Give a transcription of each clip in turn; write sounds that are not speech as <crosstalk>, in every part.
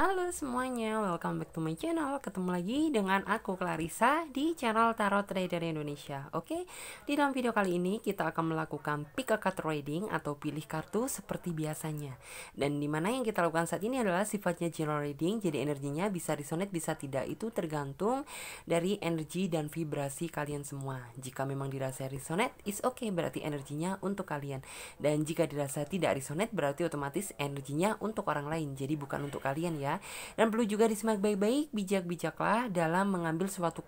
Halo semuanya, welcome back to my channel Ketemu lagi dengan aku Clarissa di channel Tarot Trader Indonesia Oke, di dalam video kali ini kita akan melakukan pick a card trading atau pilih kartu seperti biasanya Dan dimana yang kita lakukan saat ini adalah sifatnya general reading Jadi energinya bisa resonate, bisa tidak Itu tergantung dari energi dan vibrasi kalian semua Jika memang dirasa resonate, is okay berarti energinya untuk kalian Dan jika dirasa tidak resonate berarti otomatis energinya untuk orang lain Jadi bukan untuk kalian ya Ya. dan perlu juga disimak baik-baik bijak-bijaklah dalam mengambil suatu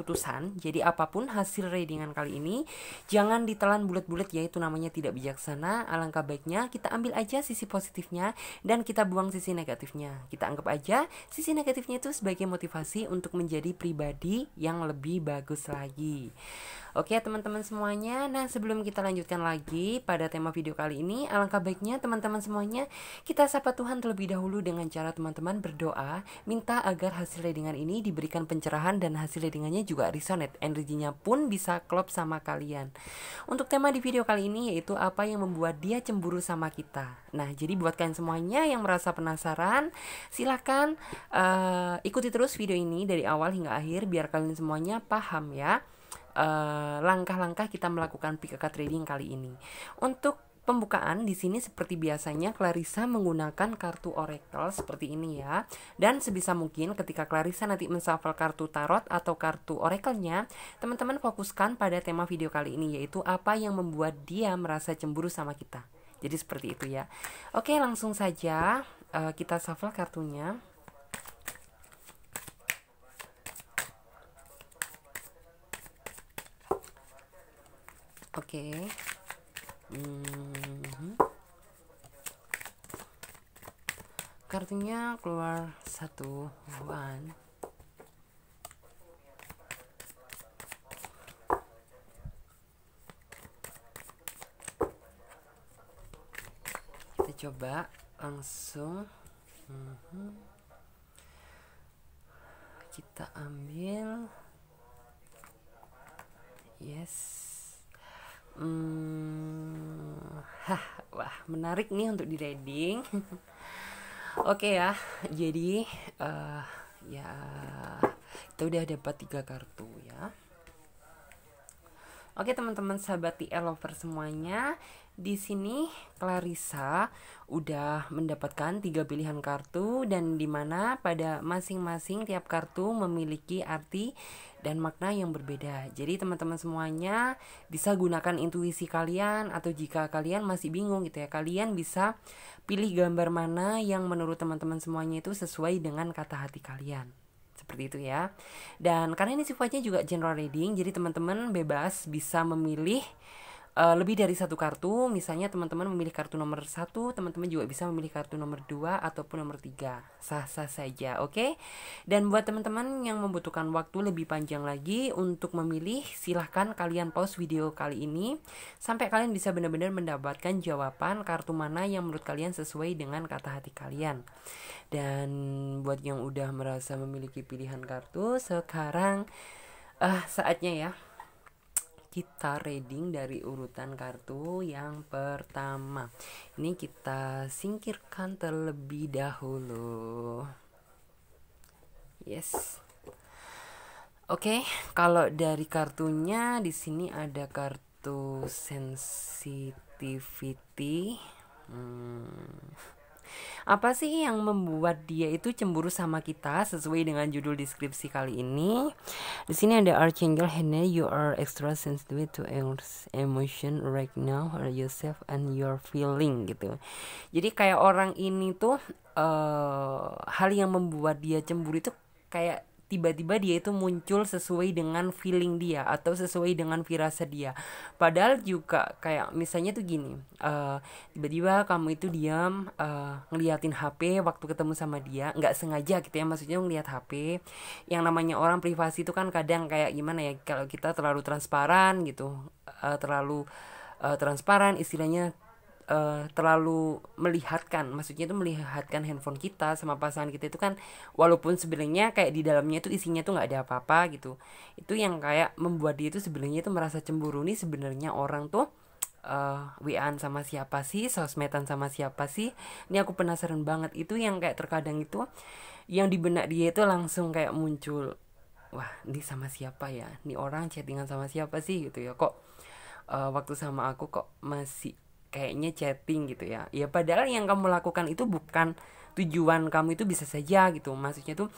keputusan. Jadi apapun hasil readingan kali ini, jangan ditelan bulat-bulat yaitu namanya tidak bijaksana. Alangkah baiknya kita ambil aja sisi positifnya dan kita buang sisi negatifnya. Kita anggap aja sisi negatifnya itu sebagai motivasi untuk menjadi pribadi yang lebih bagus lagi. Oke teman-teman semuanya, nah sebelum kita lanjutkan lagi pada tema video kali ini, alangkah baiknya teman-teman semuanya kita sapa Tuhan terlebih dahulu dengan cara teman-teman berdoa, minta agar hasil readingan ini diberikan pencerahan dan hasil readingannya juga resonate, energinya pun bisa klop sama kalian. Untuk tema di video kali ini yaitu apa yang membuat dia cemburu sama kita. Nah, jadi buat kalian semuanya yang merasa penasaran, silahkan uh, eh, ikuti terus video ini dari awal hingga akhir biar kalian semuanya paham ya eh, langkah-langkah uh, kita melakukan PKK trading kali ini. Untuk pembukaan di sini seperti biasanya Clarissa menggunakan kartu oracle seperti ini ya. Dan sebisa mungkin ketika Clarissa nanti mensafal kartu tarot atau kartu oracle-nya, teman-teman fokuskan pada tema video kali ini yaitu apa yang membuat dia merasa cemburu sama kita. Jadi seperti itu ya. Oke, langsung saja uh, kita shuffle kartunya. Oke. Okay hmm. kartunya keluar satu one kita coba langsung mm-hmm. kita ambil yes hmm Hah, wah menarik nih untuk di reading. <laughs> Oke okay ya, jadi uh, ya kita udah dapat tiga kartu Oke teman-teman sahabat TL lover semuanya, di sini Clarissa udah mendapatkan tiga pilihan kartu dan dimana pada masing-masing tiap kartu memiliki arti dan makna yang berbeda. Jadi teman-teman semuanya bisa gunakan intuisi kalian atau jika kalian masih bingung gitu ya, kalian bisa pilih gambar mana yang menurut teman-teman semuanya itu sesuai dengan kata hati kalian seperti itu ya dan karena ini sifatnya juga general reading jadi teman-teman bebas bisa memilih uh, lebih dari satu kartu misalnya teman-teman memilih kartu nomor satu teman-teman juga bisa memilih kartu nomor dua ataupun nomor tiga sah-sah saja oke okay? dan buat teman-teman yang membutuhkan waktu lebih panjang lagi untuk memilih silahkan kalian pause video kali ini sampai kalian bisa benar-benar mendapatkan jawaban kartu mana yang menurut kalian sesuai dengan kata hati kalian dan buat yang udah merasa memiliki pilihan kartu, sekarang uh, saatnya ya kita reading dari urutan kartu yang pertama. Ini kita singkirkan terlebih dahulu. Yes. Oke, okay, kalau dari kartunya di sini ada kartu sensitivity. Hmm apa sih yang membuat dia itu cemburu sama kita sesuai dengan judul deskripsi kali ini? Di sini ada Archangel Hene, you are extra sensitive to emotion right now, or yourself and your feeling gitu. Jadi kayak orang ini tuh uh, hal yang membuat dia cemburu itu kayak tiba-tiba dia itu muncul sesuai dengan feeling dia atau sesuai dengan firasat dia padahal juga kayak misalnya tuh gini eh, tiba-tiba uh, kamu itu diam uh, ngeliatin HP waktu ketemu sama dia nggak sengaja gitu ya maksudnya ngeliat HP yang namanya orang privasi itu kan kadang kayak gimana ya kalau kita terlalu transparan gitu uh, terlalu uh, transparan istilahnya uh, terlalu melihatkan maksudnya itu melihatkan handphone kita sama pasangan kita itu kan walaupun sebenarnya kayak di dalamnya itu isinya tuh nggak ada apa-apa gitu itu yang kayak membuat dia itu sebenarnya itu merasa cemburu nih sebenarnya orang tuh uh, eh, wian sama siapa sih sosmedan sama siapa sih ini aku penasaran banget itu yang kayak terkadang itu yang di benak dia itu langsung kayak muncul wah ini sama siapa ya ini orang chattingan sama siapa sih gitu ya kok uh, waktu sama aku kok masih kayaknya chatting gitu ya ya padahal yang kamu lakukan itu bukan tujuan kamu itu bisa saja gitu maksudnya tuh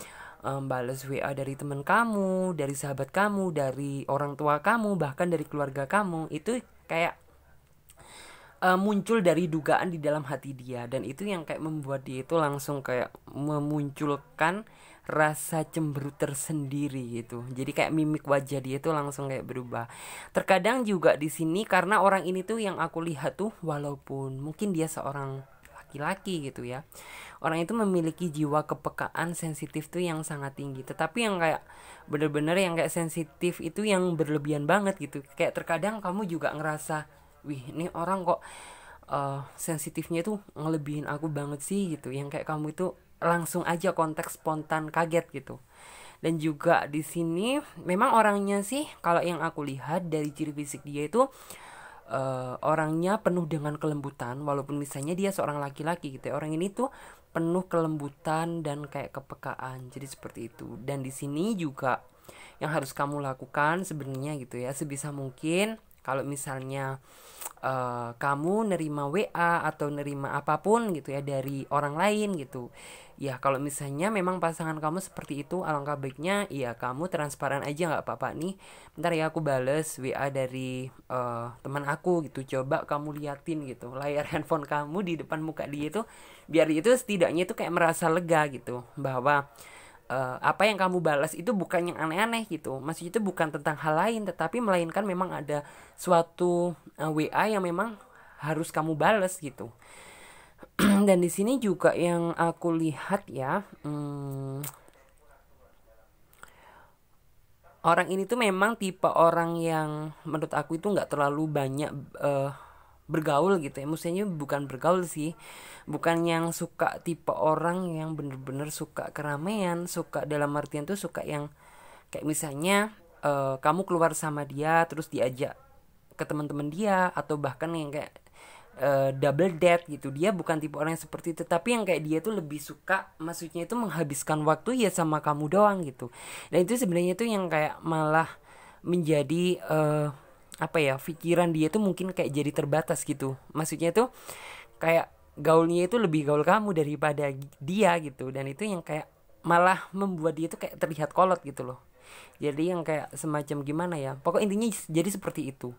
um, eh, balas WA dari teman kamu dari sahabat kamu dari orang tua kamu bahkan dari keluarga kamu itu kayak uh, muncul dari dugaan di dalam hati dia dan itu yang kayak membuat dia itu langsung kayak memunculkan rasa cemberut tersendiri gitu. Jadi kayak mimik wajah dia tuh langsung kayak berubah. Terkadang juga di sini karena orang ini tuh yang aku lihat tuh walaupun mungkin dia seorang laki-laki gitu ya. Orang itu memiliki jiwa kepekaan sensitif tuh yang sangat tinggi. Tetapi yang kayak bener-bener yang kayak sensitif itu yang berlebihan banget gitu. Kayak terkadang kamu juga ngerasa, wih ini orang kok uh, sensitifnya tuh ngelebihin aku banget sih gitu. Yang kayak kamu itu langsung aja kontak spontan kaget gitu dan juga di sini memang orangnya sih kalau yang aku lihat dari ciri fisik dia itu uh, orangnya penuh dengan kelembutan walaupun misalnya dia seorang laki-laki gitu ya. orang ini tuh penuh kelembutan dan kayak kepekaan jadi seperti itu dan di sini juga yang harus kamu lakukan sebenarnya gitu ya sebisa mungkin kalau misalnya uh, kamu nerima WA atau nerima apapun gitu ya dari orang lain gitu ya kalau misalnya memang pasangan kamu seperti itu alangkah baiknya ya kamu transparan aja nggak apa-apa nih bentar ya aku bales wa dari uh, teman aku gitu coba kamu liatin gitu layar <laughs> handphone kamu di depan muka dia itu biar itu setidaknya itu kayak merasa lega gitu bahwa uh, apa yang kamu balas itu bukan yang aneh-aneh gitu maksudnya itu bukan tentang hal lain tetapi melainkan memang ada suatu uh, eh, wa yang memang harus kamu balas gitu <clears throat> dan di sini juga yang aku lihat ya hmm, orang ini tuh memang tipe orang yang menurut aku itu nggak terlalu banyak uh, bergaul gitu ya maksudnya bukan bergaul sih bukan yang suka tipe orang yang bener-bener suka keramaian suka dalam artian tuh suka yang kayak misalnya uh, kamu keluar sama dia terus diajak ke teman-teman dia atau bahkan yang kayak Eh, double date gitu dia bukan tipe orang yang seperti itu tapi yang kayak dia tuh lebih suka maksudnya itu menghabiskan waktu ya sama kamu doang gitu dan itu sebenarnya tuh yang kayak malah menjadi uh, apa ya pikiran dia tuh mungkin kayak jadi terbatas gitu maksudnya tuh kayak gaulnya itu lebih gaul kamu daripada dia gitu dan itu yang kayak malah membuat dia tuh kayak terlihat kolot gitu loh jadi yang kayak semacam gimana ya pokok intinya jadi seperti itu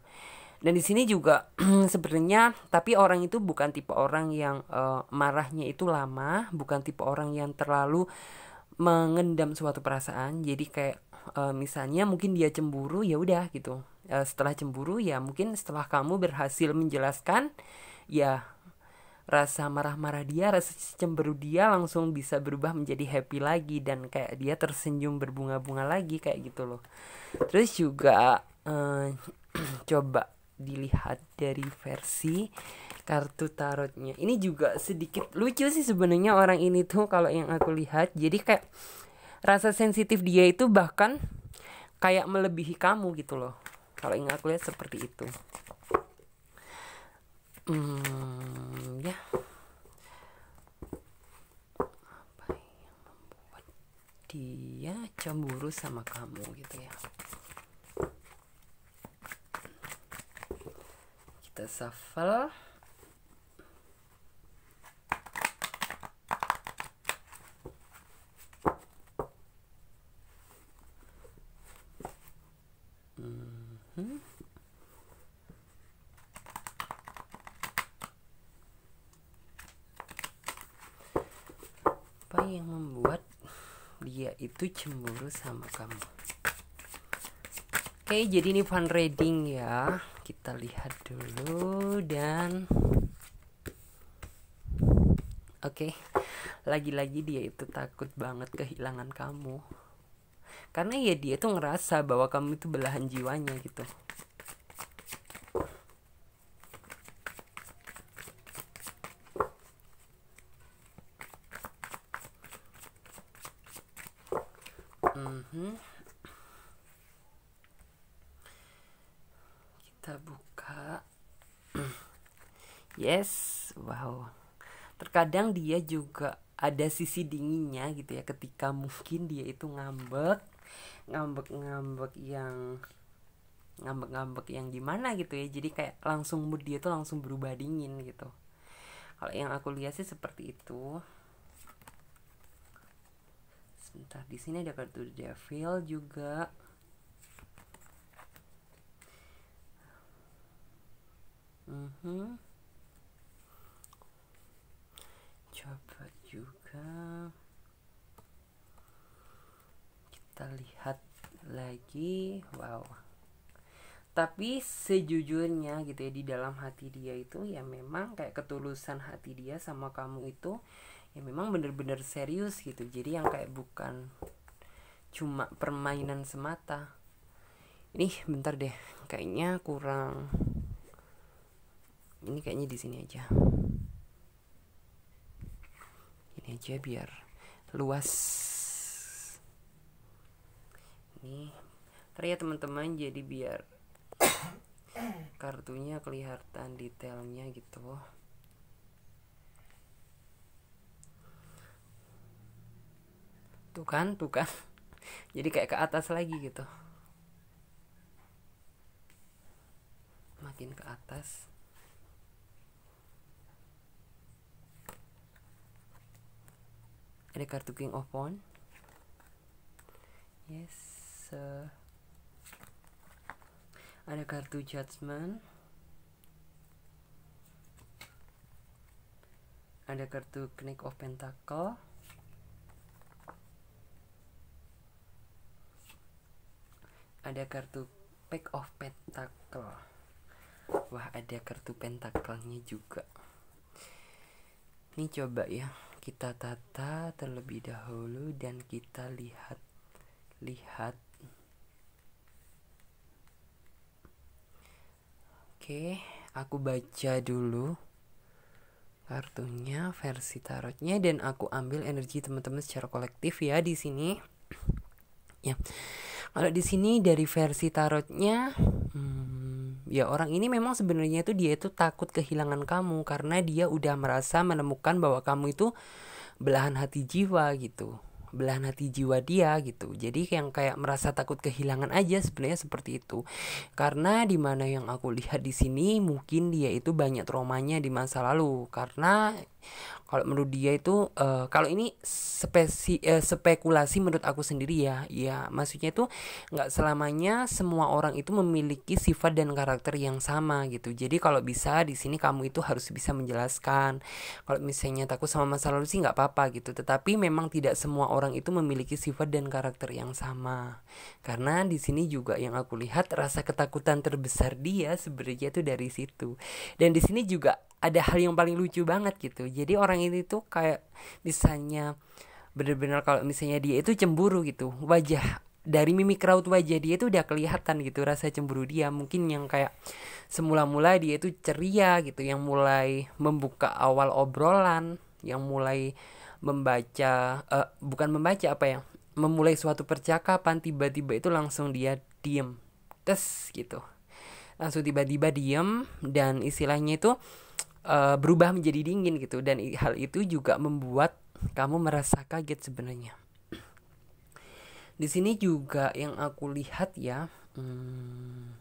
dan di sini juga <clears throat> sebenarnya tapi orang itu bukan tipe orang yang uh, marahnya itu lama bukan tipe orang yang terlalu mengendam suatu perasaan jadi kayak uh, misalnya mungkin dia cemburu ya udah gitu uh, setelah cemburu ya mungkin setelah kamu berhasil menjelaskan ya rasa marah-marah dia, rasa cemburu dia langsung bisa berubah menjadi happy lagi dan kayak dia tersenyum berbunga-bunga lagi kayak gitu loh. Terus juga uh, <clears throat> coba dilihat dari versi kartu tarotnya ini juga sedikit lucu sih sebenarnya orang ini tuh kalau yang aku lihat jadi kayak rasa sensitif dia itu bahkan kayak melebihi kamu gitu loh kalau yang aku lihat seperti itu hmm ya Yeah. dia cemburu sama kamu gitu ya kita shuffle -hmm. apa yang membuat dia itu cemburu sama kamu Oke, okay, jadi ini fun reading ya kita lihat dulu dan Oke, okay. lagi-lagi dia itu takut banget kehilangan kamu. Karena ya dia tuh ngerasa bahwa kamu itu belahan jiwanya gitu. kadang dia juga ada sisi dinginnya gitu ya ketika mungkin dia itu ngambek ngambek ngambek yang ngambek ngambek yang gimana gitu ya jadi kayak langsung mood dia tuh langsung berubah dingin gitu kalau yang aku lihat sih seperti itu sebentar di sini ada kartu devil juga mm-hmm. maka kita lihat lagi wow tapi sejujurnya gitu ya di dalam hati dia itu ya memang kayak ketulusan hati dia sama kamu itu ya memang bener-bener serius gitu jadi yang kayak bukan cuma permainan semata ini bentar deh kayaknya kurang ini kayaknya di sini aja ini aja biar luas nih ntar ya teman-teman jadi biar <coughs> kartunya kelihatan detailnya gitu tuh kan tuh kan <laughs> jadi kayak ke atas lagi gitu makin ke atas ada kartu King of Pawn yes uh, ada kartu Judgment ada kartu Knight of Pentacle ada kartu Pack of Pentacle wah ada kartu pentakelnya juga ini coba ya kita tata terlebih dahulu dan kita lihat lihat Oke, aku baca dulu kartunya versi tarotnya dan aku ambil energi teman-teman secara kolektif ya di sini. ya. Kalau di sini dari versi tarotnya hmm, ya orang ini memang sebenarnya itu dia itu takut kehilangan kamu karena dia udah merasa menemukan bahwa kamu itu belahan hati jiwa gitu belahan hati jiwa dia gitu jadi yang kayak merasa takut kehilangan aja sebenarnya seperti itu karena dimana yang aku lihat di sini mungkin dia itu banyak traumanya di masa lalu karena kalau menurut dia itu uh, kalau ini spesi, uh, spekulasi menurut aku sendiri ya ya maksudnya itu nggak selamanya semua orang itu memiliki sifat dan karakter yang sama gitu jadi kalau bisa di sini kamu itu harus bisa menjelaskan kalau misalnya takut sama masa lalu sih nggak apa-apa gitu tetapi memang tidak semua orang itu memiliki sifat dan karakter yang sama karena di sini juga yang aku lihat rasa ketakutan terbesar dia sebenarnya itu dari situ dan di sini juga ada hal yang paling lucu banget gitu jadi orang ini tuh kayak misalnya bener-bener kalau misalnya dia itu cemburu gitu wajah dari mimik raut wajah dia itu udah kelihatan gitu rasa cemburu dia mungkin yang kayak semula-mula dia itu ceria gitu yang mulai membuka awal obrolan yang mulai membaca uh, bukan membaca apa ya memulai suatu percakapan tiba-tiba itu langsung dia diem tes gitu langsung tiba-tiba diem dan istilahnya itu uh, berubah menjadi dingin gitu dan hal itu juga membuat kamu merasa kaget sebenarnya di sini juga yang aku lihat ya hmm,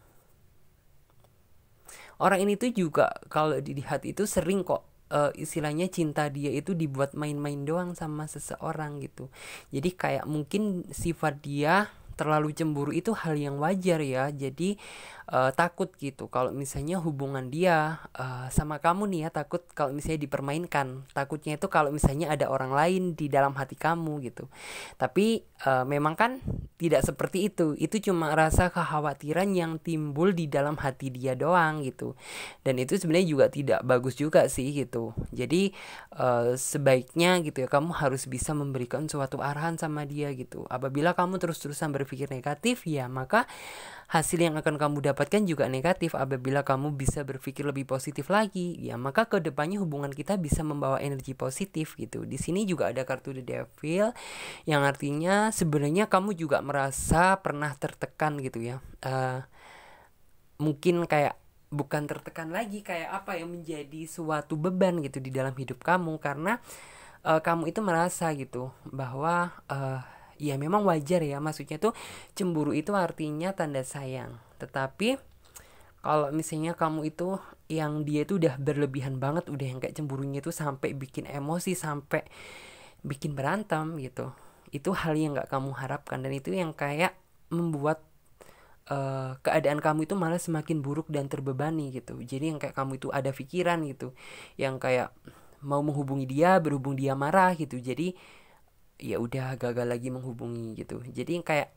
orang ini tuh juga kalau dilihat itu sering kok uh, istilahnya cinta dia itu dibuat main-main doang sama seseorang gitu jadi kayak mungkin sifat dia terlalu cemburu itu hal yang wajar ya jadi uh, takut gitu kalau misalnya hubungan dia uh, sama kamu nih ya takut kalau misalnya dipermainkan takutnya itu kalau misalnya ada orang lain di dalam hati kamu gitu tapi uh, memang kan tidak seperti itu itu cuma rasa kekhawatiran yang timbul di dalam hati dia doang gitu dan itu sebenarnya juga tidak bagus juga sih gitu jadi uh, sebaiknya gitu ya kamu harus bisa memberikan suatu arahan sama dia gitu apabila kamu terus-terusan berpikir berpikir negatif ya maka hasil yang akan kamu dapatkan juga negatif apabila kamu bisa berpikir lebih positif lagi ya maka kedepannya hubungan kita bisa membawa energi positif gitu di sini juga ada kartu the devil yang artinya sebenarnya kamu juga merasa pernah tertekan gitu ya uh, mungkin kayak bukan tertekan lagi kayak apa yang menjadi suatu beban gitu di dalam hidup kamu karena uh, kamu itu merasa gitu bahwa uh, ya memang wajar ya maksudnya tuh cemburu itu artinya tanda sayang tetapi kalau misalnya kamu itu yang dia itu udah berlebihan banget udah yang kayak cemburunya itu sampai bikin emosi sampai bikin berantem gitu itu hal yang gak kamu harapkan dan itu yang kayak membuat uh, keadaan kamu itu malah semakin buruk dan terbebani gitu jadi yang kayak kamu itu ada pikiran gitu yang kayak mau menghubungi dia berhubung dia marah gitu jadi ya udah gagal lagi menghubungi gitu jadi yang kayak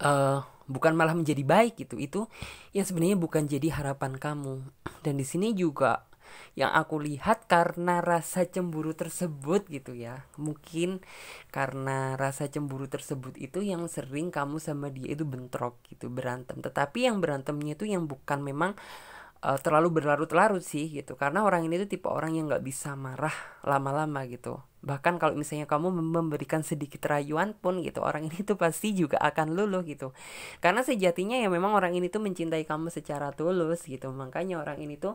uh, bukan malah menjadi baik gitu itu yang sebenarnya bukan jadi harapan kamu dan di sini juga yang aku lihat karena rasa cemburu tersebut gitu ya mungkin karena rasa cemburu tersebut itu yang sering kamu sama dia itu bentrok gitu berantem tetapi yang berantemnya itu yang bukan memang uh, terlalu berlarut-larut sih gitu karena orang ini tuh tipe orang yang nggak bisa marah lama-lama gitu bahkan kalau misalnya kamu memberikan sedikit rayuan pun gitu orang ini tuh pasti juga akan luluh gitu karena sejatinya ya memang orang ini tuh mencintai kamu secara tulus gitu makanya orang ini tuh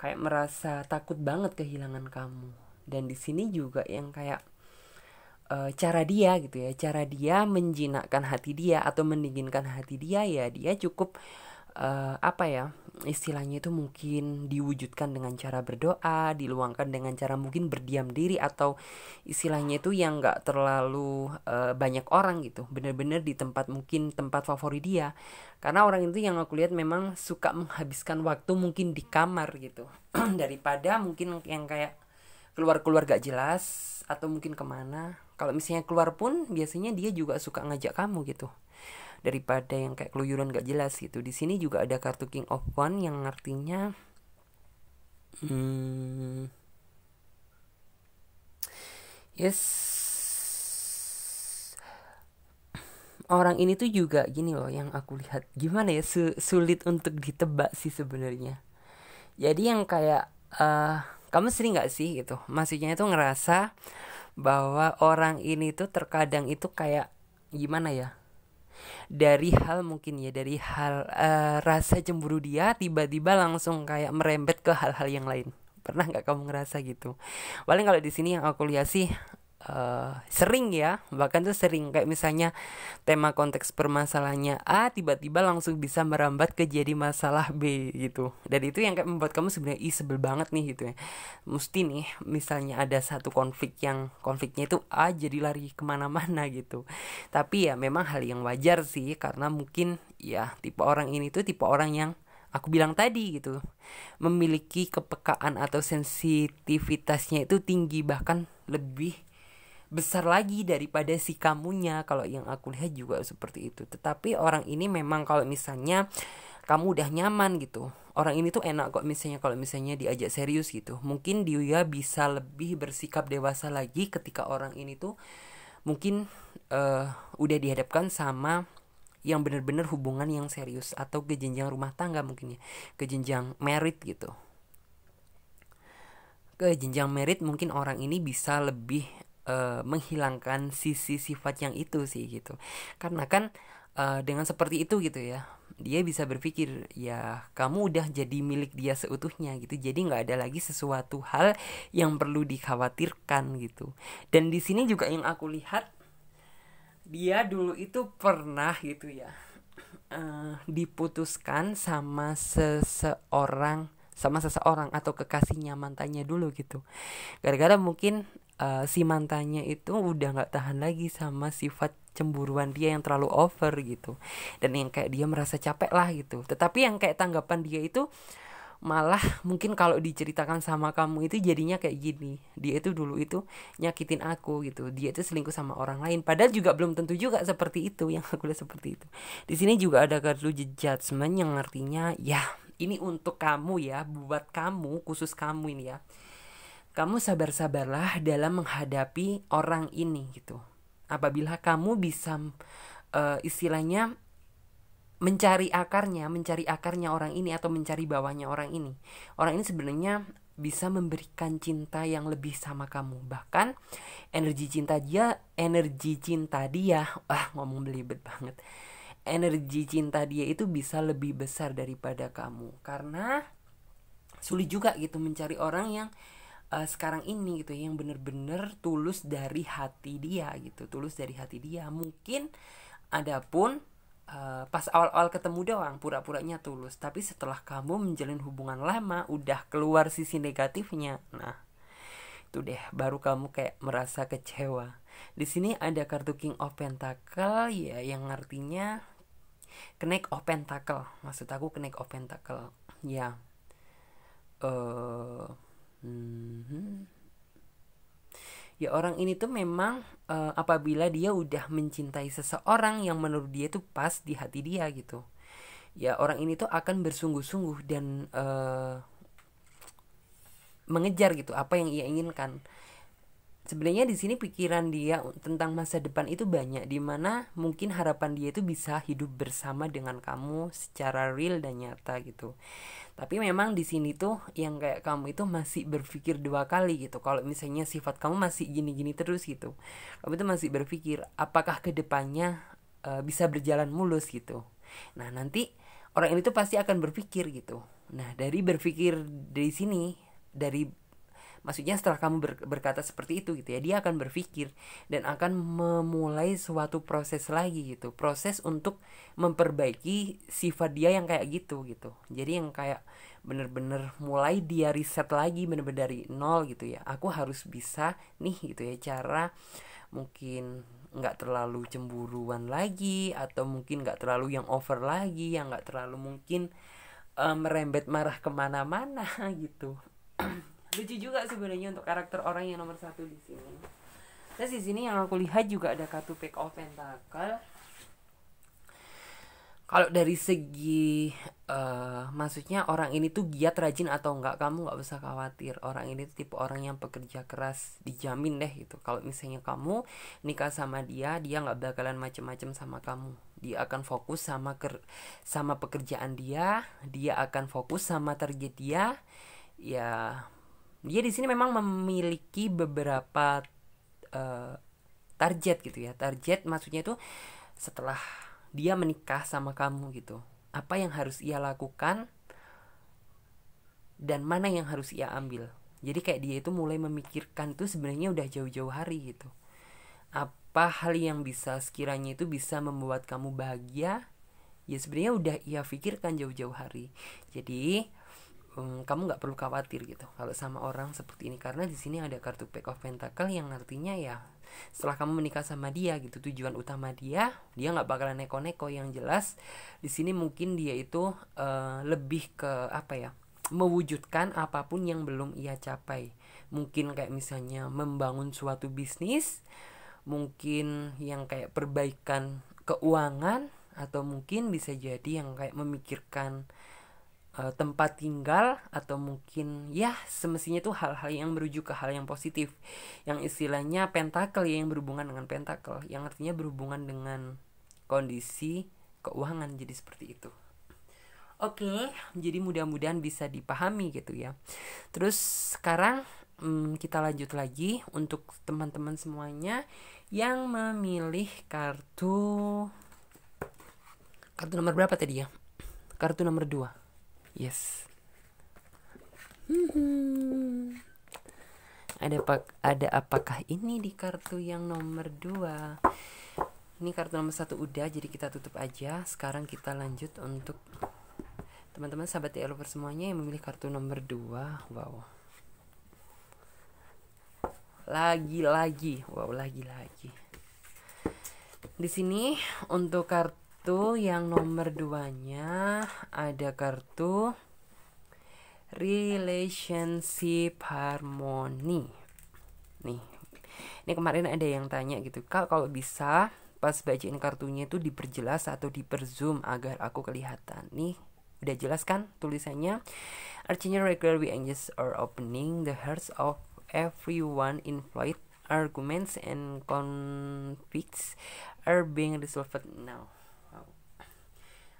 kayak merasa takut banget kehilangan kamu dan di sini juga yang kayak eh, cara dia gitu ya cara dia menjinakkan hati dia atau mendinginkan hati dia ya dia cukup uh, apa ya istilahnya itu mungkin diwujudkan dengan cara berdoa, diluangkan dengan cara mungkin berdiam diri atau istilahnya itu yang nggak terlalu uh, banyak orang gitu, bener-bener di tempat mungkin tempat favorit dia. Karena orang itu yang aku lihat memang suka menghabiskan waktu mungkin di kamar gitu, <clears throat> daripada mungkin yang kayak keluar-keluar gak jelas atau mungkin kemana. Kalau misalnya keluar pun biasanya dia juga suka ngajak kamu gitu daripada yang kayak keluyuran gak jelas gitu di sini juga ada kartu king of one yang artinya hmm, yes orang ini tuh juga gini loh yang aku lihat gimana ya su sulit untuk ditebak sih sebenarnya jadi yang kayak uh, kamu sering nggak sih gitu maksudnya itu ngerasa bahwa orang ini tuh terkadang itu kayak gimana ya dari hal mungkin ya dari hal uh, rasa cemburu dia tiba-tiba langsung kayak merembet ke hal-hal yang lain pernah nggak kamu ngerasa gitu paling kalau di sini yang aku lihat sih uh, sering ya bahkan tuh sering kayak misalnya tema konteks permasalahannya A tiba-tiba langsung bisa merambat ke jadi masalah B gitu dan itu yang kayak membuat kamu sebenarnya i sebel banget nih gitu ya mesti nih misalnya ada satu konflik yang konfliknya itu A jadi lari kemana-mana gitu tapi ya memang hal yang wajar sih karena mungkin ya tipe orang ini tuh tipe orang yang aku bilang tadi gitu memiliki kepekaan atau sensitivitasnya itu tinggi bahkan lebih besar lagi daripada si kamunya kalau yang aku lihat juga seperti itu tetapi orang ini memang kalau misalnya kamu udah nyaman gitu orang ini tuh enak kok misalnya kalau misalnya diajak serius gitu mungkin dia bisa lebih bersikap dewasa lagi ketika orang ini tuh mungkin uh, udah dihadapkan sama yang benar-benar hubungan yang serius atau ke jenjang rumah tangga mungkin ya ke jenjang merit gitu ke jenjang merit mungkin orang ini bisa lebih uh, menghilangkan sisi sifat yang itu sih gitu karena kan uh, dengan seperti itu gitu ya dia bisa berpikir ya kamu udah jadi milik dia seutuhnya gitu jadi nggak ada lagi sesuatu hal yang perlu dikhawatirkan gitu dan di sini juga yang aku lihat dia dulu itu pernah gitu ya uh, <clears throat> diputuskan sama seseorang sama seseorang atau kekasihnya mantannya dulu gitu gara-gara mungkin Eh, si mantannya itu udah nggak tahan lagi sama sifat cemburuan dia yang terlalu over gitu dan yang kayak dia merasa capek lah gitu tetapi yang kayak tanggapan dia itu malah mungkin kalau diceritakan sama kamu itu jadinya kayak gini dia itu dulu itu nyakitin aku gitu dia itu selingkuh sama orang lain padahal juga belum tentu juga seperti itu yang aku lihat seperti itu di sini juga ada kartu judgement yang artinya ya ini untuk kamu ya buat kamu khusus kamu ini ya kamu sabar-sabarlah dalam menghadapi orang ini gitu. Apabila kamu bisa uh, istilahnya mencari akarnya, mencari akarnya orang ini atau mencari bawahnya orang ini. Orang ini sebenarnya bisa memberikan cinta yang lebih sama kamu. Bahkan energi cinta dia, energi cinta dia, <laughs> wah ngomong belibet banget. Energi cinta dia itu bisa lebih besar daripada kamu karena sulit juga gitu mencari orang yang uh, sekarang ini gitu yang bener-bener tulus dari hati dia gitu tulus dari hati dia mungkin adapun uh, eh, pas awal-awal ketemu doang pura-puranya tulus tapi setelah kamu menjalin hubungan lama udah keluar sisi negatifnya nah itu deh baru kamu kayak merasa kecewa di sini ada kartu King of Pentacle ya yang artinya kenaik of Pentacle maksud aku kenaik of Pentacle ya eh uh, Mhm. Ya orang ini tuh memang uh, apabila dia udah mencintai seseorang yang menurut dia tuh pas di hati dia gitu. Ya orang ini tuh akan bersungguh-sungguh dan uh, mengejar gitu apa yang ia inginkan. Sebenarnya di sini pikiran dia tentang masa depan itu banyak di mana mungkin harapan dia itu bisa hidup bersama dengan kamu secara real dan nyata gitu tapi memang di sini tuh yang kayak kamu itu masih berpikir dua kali gitu kalau misalnya sifat kamu masih gini-gini terus gitu kamu tuh masih berpikir apakah kedepannya uh, eh, bisa berjalan mulus gitu nah nanti orang ini tuh pasti akan berpikir gitu nah dari berpikir dari sini dari maksudnya setelah kamu ber, berkata seperti itu gitu ya dia akan berpikir dan akan memulai suatu proses lagi gitu proses untuk memperbaiki sifat dia yang kayak gitu gitu jadi yang kayak bener-bener mulai dia riset lagi bener-bener dari nol gitu ya aku harus bisa nih gitu ya cara mungkin nggak terlalu cemburuan lagi atau mungkin nggak terlalu yang over lagi yang nggak terlalu mungkin eh, merembet marah kemana-mana <laughs> gitu lucu juga sebenarnya untuk karakter orang yang nomor satu di sini terus di sini yang aku lihat juga ada kartu pick of pentacle kalau dari segi uh, maksudnya orang ini tuh giat rajin atau enggak kamu nggak usah khawatir orang ini tuh tipe orang yang pekerja keras dijamin deh gitu kalau misalnya kamu nikah sama dia dia nggak bakalan macem-macem sama kamu dia akan fokus sama ker sama pekerjaan dia dia akan fokus sama target dia ya dia di sini memang memiliki beberapa uh, target gitu ya target maksudnya itu setelah dia menikah sama kamu gitu apa yang harus ia lakukan dan mana yang harus ia ambil jadi kayak dia itu mulai memikirkan tuh sebenarnya udah jauh-jauh hari gitu apa hal yang bisa sekiranya itu bisa membuat kamu bahagia ya sebenarnya udah ia pikirkan jauh-jauh hari jadi um, kamu nggak perlu khawatir gitu kalau sama orang seperti ini karena di sini ada kartu pack of pentacle yang artinya ya setelah kamu menikah sama dia gitu tujuan utama dia dia nggak bakalan neko-neko yang jelas di sini mungkin dia itu uh, lebih ke apa ya mewujudkan apapun yang belum ia capai mungkin kayak misalnya membangun suatu bisnis mungkin yang kayak perbaikan keuangan atau mungkin bisa jadi yang kayak memikirkan uh, tempat tinggal atau mungkin ya semestinya itu hal-hal yang merujuk ke hal yang positif yang istilahnya pentakel ya yang berhubungan dengan pentakel yang artinya berhubungan dengan kondisi keuangan jadi seperti itu Oke, okay, jadi mudah-mudahan bisa dipahami gitu ya. Terus sekarang hmm, kita lanjut lagi untuk teman-teman semuanya yang memilih kartu kartu nomor berapa tadi ya? Kartu nomor 2 yes hmm. ada apa ada apakah ini di kartu yang nomor dua? ini kartu nomor satu udah jadi kita tutup aja sekarang kita lanjut untuk teman-teman sahabat elover semuanya yang memilih kartu nomor dua. wow lagi-lagi wow lagi-lagi di sini untuk kartu itu yang nomor duanya ada kartu relationship harmony nih ini kemarin ada yang tanya gitu kak kalau bisa pas bacain kartunya itu diperjelas atau diperzoom agar aku kelihatan nih udah jelas kan tulisannya artinya regular we angels are opening the hearts of everyone in flight arguments and conflicts are being resolved now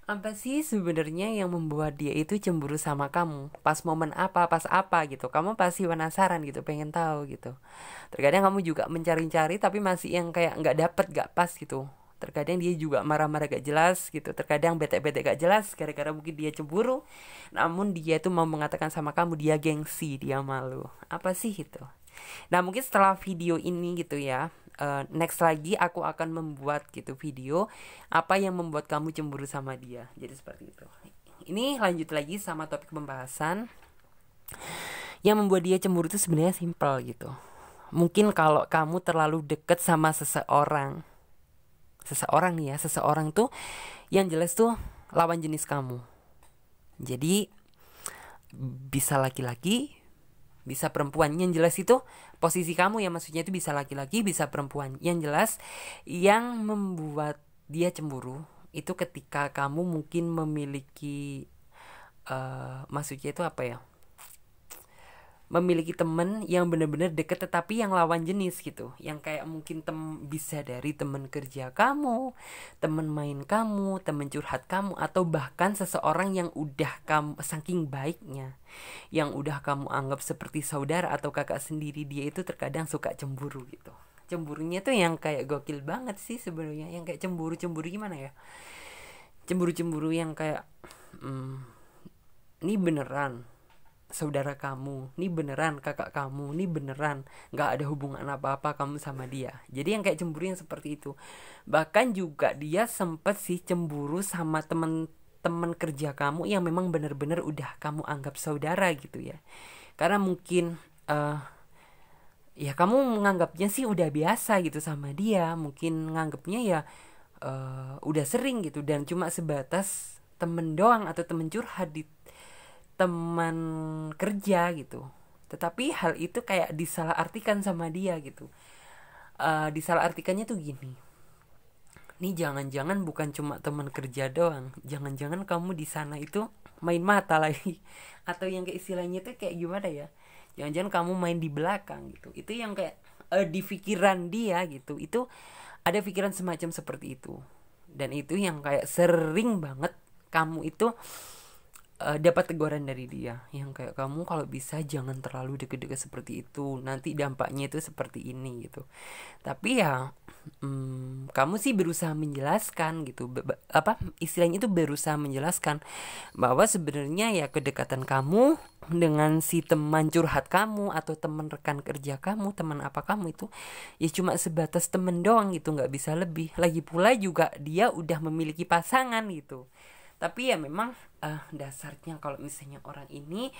apa sih sebenarnya yang membuat dia itu cemburu sama kamu pas momen apa pas apa gitu kamu pasti penasaran gitu pengen tahu gitu terkadang kamu juga mencari-cari tapi masih yang kayak nggak dapet nggak pas gitu terkadang dia juga marah-marah gak jelas gitu terkadang bete-bete gak jelas gara-gara mungkin dia cemburu namun dia itu mau mengatakan sama kamu dia gengsi dia malu apa sih itu nah mungkin setelah video ini gitu ya Eh, next lagi aku akan membuat gitu video apa yang membuat kamu cemburu sama dia. Jadi seperti itu. Ini lanjut lagi sama topik pembahasan yang membuat dia cemburu itu sebenarnya simple gitu. Mungkin kalau kamu terlalu deket sama seseorang, seseorang nih ya, seseorang tuh yang jelas tuh lawan jenis kamu. Jadi bisa laki-laki, bisa perempuan yang jelas itu posisi kamu ya maksudnya itu bisa laki-laki bisa perempuan yang jelas yang membuat dia cemburu itu ketika kamu mungkin memiliki uh, maksudnya itu apa ya memiliki temen yang bener-bener deket tetapi yang lawan jenis gitu yang kayak mungkin tem bisa dari temen kerja kamu temen main kamu temen curhat kamu atau bahkan seseorang yang udah kamu saking baiknya yang udah kamu anggap seperti saudara atau kakak sendiri dia itu terkadang suka cemburu gitu cemburunya tuh yang kayak gokil banget sih sebenarnya yang kayak cemburu cemburu gimana ya cemburu cemburu yang kayak hmm, ini beneran saudara kamu, ini beneran kakak kamu, ini beneran nggak ada hubungan apa-apa kamu sama dia. Jadi yang kayak cemburu yang seperti itu. Bahkan juga dia sempet sih cemburu sama temen-temen kerja kamu yang memang bener-bener udah kamu anggap saudara gitu ya. Karena mungkin uh, ya kamu menganggapnya sih udah biasa gitu sama dia, mungkin nganggapnya ya uh, udah sering gitu dan cuma sebatas temen doang atau temen curhat di teman kerja gitu tetapi hal itu kayak disalahartikan sama dia gitu uh, disalahartikannya tuh gini ini jangan-jangan bukan cuma teman kerja doang jangan-jangan kamu di sana itu main mata lagi <laughs> atau yang kayak istilahnya itu kayak gimana ya jangan-jangan kamu main di belakang gitu itu yang kayak uh, di pikiran dia gitu itu ada pikiran semacam seperti itu dan itu yang kayak sering banget kamu itu uh, dapat teguran dari dia yang kayak kamu kalau bisa jangan terlalu deket-deket seperti itu nanti dampaknya itu seperti ini gitu tapi ya hmm, kamu sih berusaha menjelaskan gitu be be apa istilahnya itu berusaha menjelaskan bahwa sebenarnya ya kedekatan kamu dengan si teman curhat kamu atau teman rekan kerja kamu teman apa kamu itu ya cuma sebatas temen doang gitu nggak bisa lebih lagi pula juga dia udah memiliki pasangan gitu tapi ya memang uh, dasarnya kalau misalnya orang ini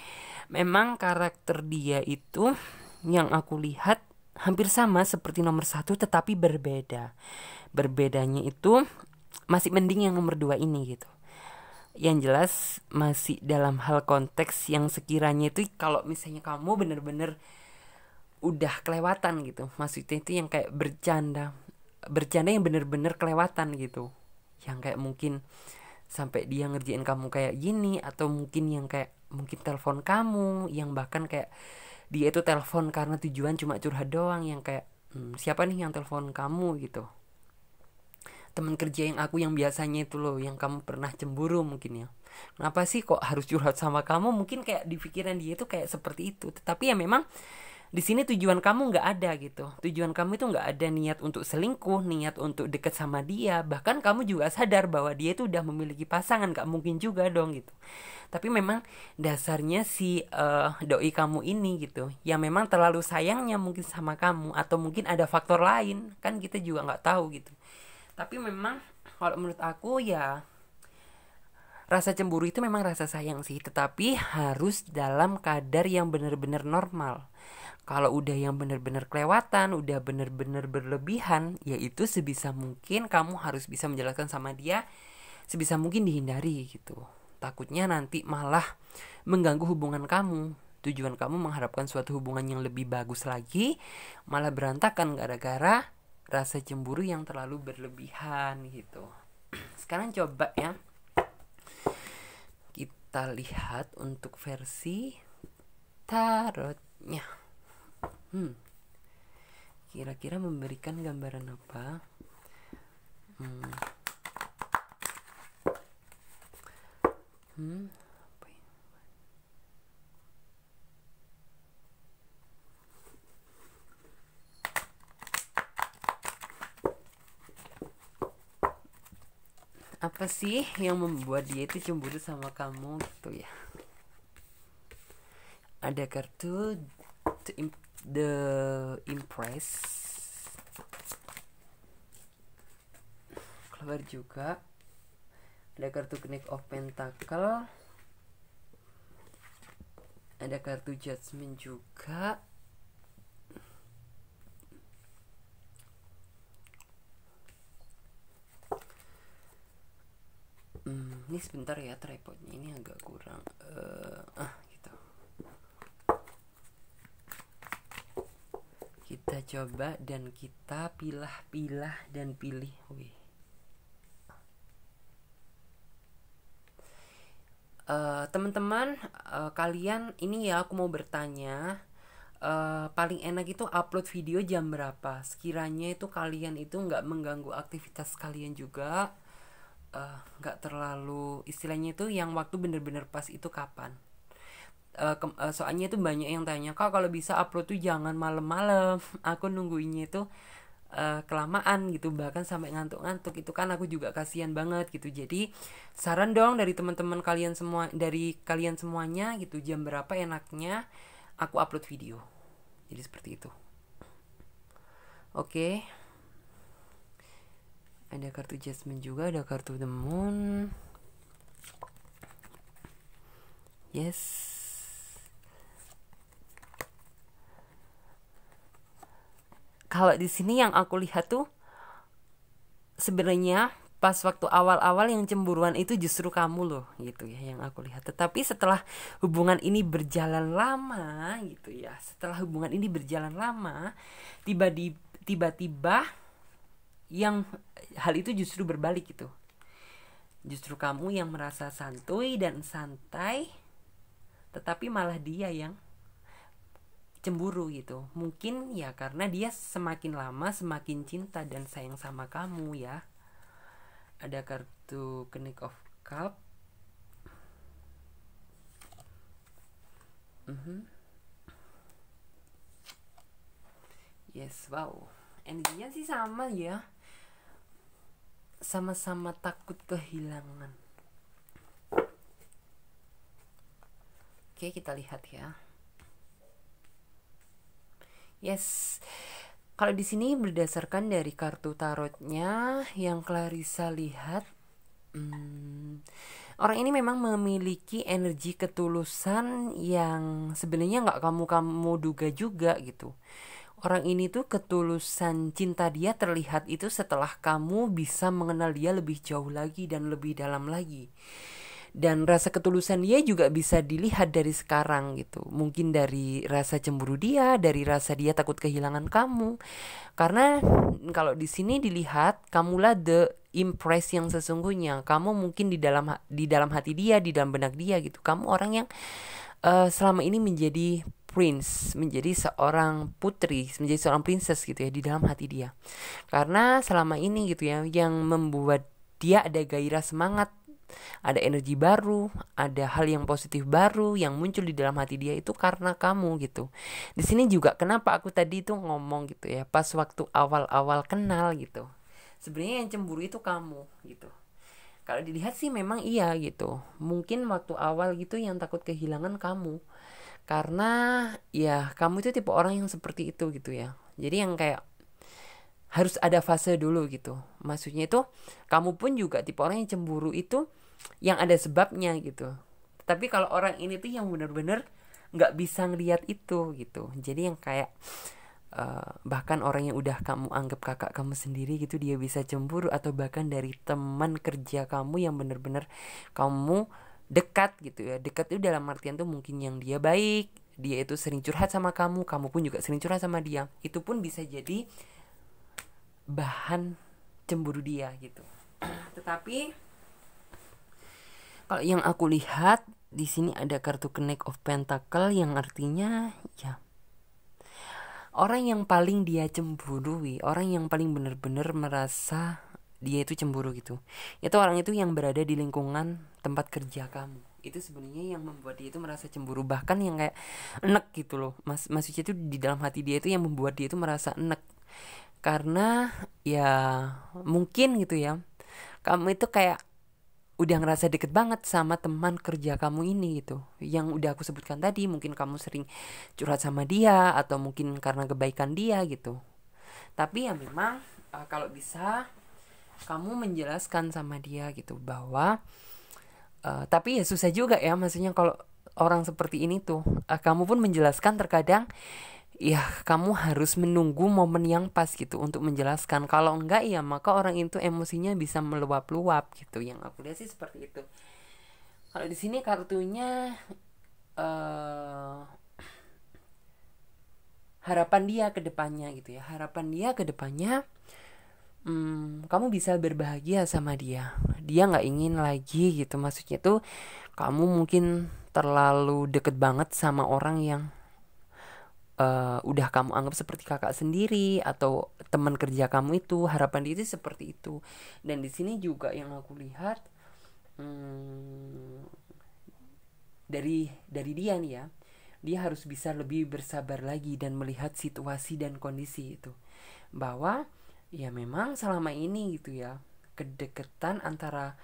memang karakter dia itu yang aku lihat hampir sama seperti nomor satu tetapi berbeda berbedanya itu masih mending yang nomor dua ini gitu yang jelas masih dalam hal konteks yang sekiranya itu kalau misalnya kamu bener-bener udah kelewatan gitu maksudnya itu yang kayak bercanda bercanda yang bener-bener kelewatan gitu yang kayak mungkin sampai dia ngerjain kamu kayak gini atau mungkin yang kayak mungkin telepon kamu yang bahkan kayak dia itu telepon karena tujuan cuma curhat doang yang kayak hmm, siapa nih yang telepon kamu gitu teman kerja yang aku yang biasanya itu loh yang kamu pernah cemburu mungkin ya kenapa sih kok harus curhat sama kamu mungkin kayak di pikiran dia itu kayak seperti itu tetapi ya memang di sini tujuan kamu nggak ada gitu tujuan kamu itu nggak ada niat untuk selingkuh niat untuk deket sama dia bahkan kamu juga sadar bahwa dia itu udah memiliki pasangan nggak mungkin juga dong gitu tapi memang dasarnya si uh, doi kamu ini gitu yang memang terlalu sayangnya mungkin sama kamu atau mungkin ada faktor lain kan kita juga nggak tahu gitu tapi memang kalau menurut aku ya rasa cemburu itu memang rasa sayang sih, tetapi harus dalam kadar yang benar-benar normal kalau udah yang benar-benar kelewatan, udah benar-benar berlebihan, yaitu sebisa mungkin kamu harus bisa menjelaskan sama dia sebisa mungkin dihindari gitu. Takutnya nanti malah mengganggu hubungan kamu. Tujuan kamu mengharapkan suatu hubungan yang lebih bagus lagi, malah berantakan gara-gara rasa cemburu yang terlalu berlebihan gitu. Sekarang coba ya kita lihat untuk versi tarotnya hmm kira-kira memberikan gambaran apa hmm hmm apa ini? Ya? apa sih yang membuat dia itu cemburu sama kamu gitu ya ada kartu to imp the impress keluar juga ada kartu knick of pentacle ada kartu judgment juga hmm, ini sebentar ya tripodnya ini agak kurang uh, ah kita coba dan kita pilah-pilah dan pilih wih eh, teman-teman uh, kalian ini ya aku mau bertanya Uh, paling enak itu upload video jam berapa sekiranya itu kalian itu nggak mengganggu aktivitas kalian juga nggak uh, terlalu istilahnya itu yang waktu bener-bener pas itu kapan uh, soalnya itu banyak yang tanya kak kalau bisa upload tuh jangan malam-malam <laughs> aku nungguinnya itu uh, eh, kelamaan gitu bahkan sampai ngantuk-ngantuk itu kan aku juga kasihan banget gitu jadi saran dong dari teman-teman kalian semua dari kalian semuanya gitu jam berapa enaknya aku upload video jadi seperti itu oke okay. ada kartu jasmine juga ada kartu the moon yes kalau di sini yang aku lihat tuh sebenarnya pas waktu awal-awal yang cemburuan itu justru kamu loh gitu ya yang aku lihat tetapi setelah hubungan ini berjalan lama gitu ya setelah hubungan ini berjalan lama tiba-tiba yang hal itu justru berbalik gitu justru kamu yang merasa santuy dan santai tetapi malah dia yang cemburu gitu mungkin ya karena dia semakin lama semakin cinta dan sayang sama kamu ya ada kartu kenik of cup mm -hmm. yes wow energinya sih sama ya sama-sama takut kehilangan oke kita lihat ya Yes. Kalau di sini berdasarkan dari kartu tarotnya yang Clarissa lihat, hmm, orang ini memang memiliki energi ketulusan yang sebenarnya nggak kamu kamu duga juga gitu. Orang ini tuh ketulusan cinta dia terlihat itu setelah kamu bisa mengenal dia lebih jauh lagi dan lebih dalam lagi dan rasa ketulusan dia juga bisa dilihat dari sekarang gitu mungkin dari rasa cemburu dia dari rasa dia takut kehilangan kamu karena kalau di sini dilihat kamulah the impress yang sesungguhnya kamu mungkin di dalam di dalam hati dia di dalam benak dia gitu kamu orang yang uh, selama ini menjadi prince menjadi seorang putri menjadi seorang princess gitu ya di dalam hati dia karena selama ini gitu ya yang membuat dia ada gairah semangat ada energi baru, ada hal yang positif baru yang muncul di dalam hati dia itu karena kamu gitu. Di sini juga kenapa aku tadi itu ngomong gitu ya, pas waktu awal-awal kenal gitu. Sebenarnya yang cemburu itu kamu gitu. Kalau dilihat sih memang iya gitu. Mungkin waktu awal gitu yang takut kehilangan kamu. Karena ya kamu itu tipe orang yang seperti itu gitu ya. Jadi yang kayak harus ada fase dulu gitu. Maksudnya itu kamu pun juga tipe orang yang cemburu itu yang ada sebabnya gitu tapi kalau orang ini tuh yang bener-bener nggak -bener bisa ngeliat itu gitu jadi yang kayak uh, bahkan orang yang udah kamu anggap kakak kamu sendiri gitu dia bisa cemburu atau bahkan dari teman kerja kamu yang bener-bener kamu dekat gitu ya dekat itu dalam artian tuh mungkin yang dia baik dia itu sering curhat sama kamu kamu pun juga sering curhat sama dia itu pun bisa jadi bahan cemburu dia gitu tetapi kalau yang aku lihat di sini ada kartu Knight of Pentacle yang artinya ya orang yang paling dia cemburui, orang yang paling benar-benar merasa dia itu cemburu gitu. Itu orang itu yang berada di lingkungan tempat kerja kamu. Itu sebenarnya yang membuat dia itu merasa cemburu bahkan yang kayak enek gitu loh. Mas maksudnya itu di dalam hati dia itu yang membuat dia itu merasa enek. Karena ya mungkin gitu ya. Kamu itu kayak udah ngerasa deket banget sama teman kerja kamu ini gitu yang udah aku sebutkan tadi mungkin kamu sering curhat sama dia atau mungkin karena kebaikan dia gitu tapi ya memang uh, kalau bisa kamu menjelaskan sama dia gitu bahwa uh, tapi ya susah juga ya maksudnya kalau orang seperti ini tuh uh, kamu pun menjelaskan terkadang ya kamu harus menunggu momen yang pas gitu untuk menjelaskan kalau enggak ya maka orang itu emosinya bisa meluap-luap gitu yang aku lihat sih seperti itu kalau di sini kartunya uh, harapan dia ke depannya gitu ya harapan dia ke depannya hmm, kamu bisa berbahagia sama dia dia nggak ingin lagi gitu maksudnya tuh kamu mungkin terlalu deket banget sama orang yang uh, udah kamu anggap seperti kakak sendiri atau teman kerja kamu itu harapan diri seperti itu dan di sini juga yang aku lihat hmm, dari dari dia nih ya dia harus bisa lebih bersabar lagi dan melihat situasi dan kondisi itu bahwa ya memang selama ini gitu ya kedekatan antara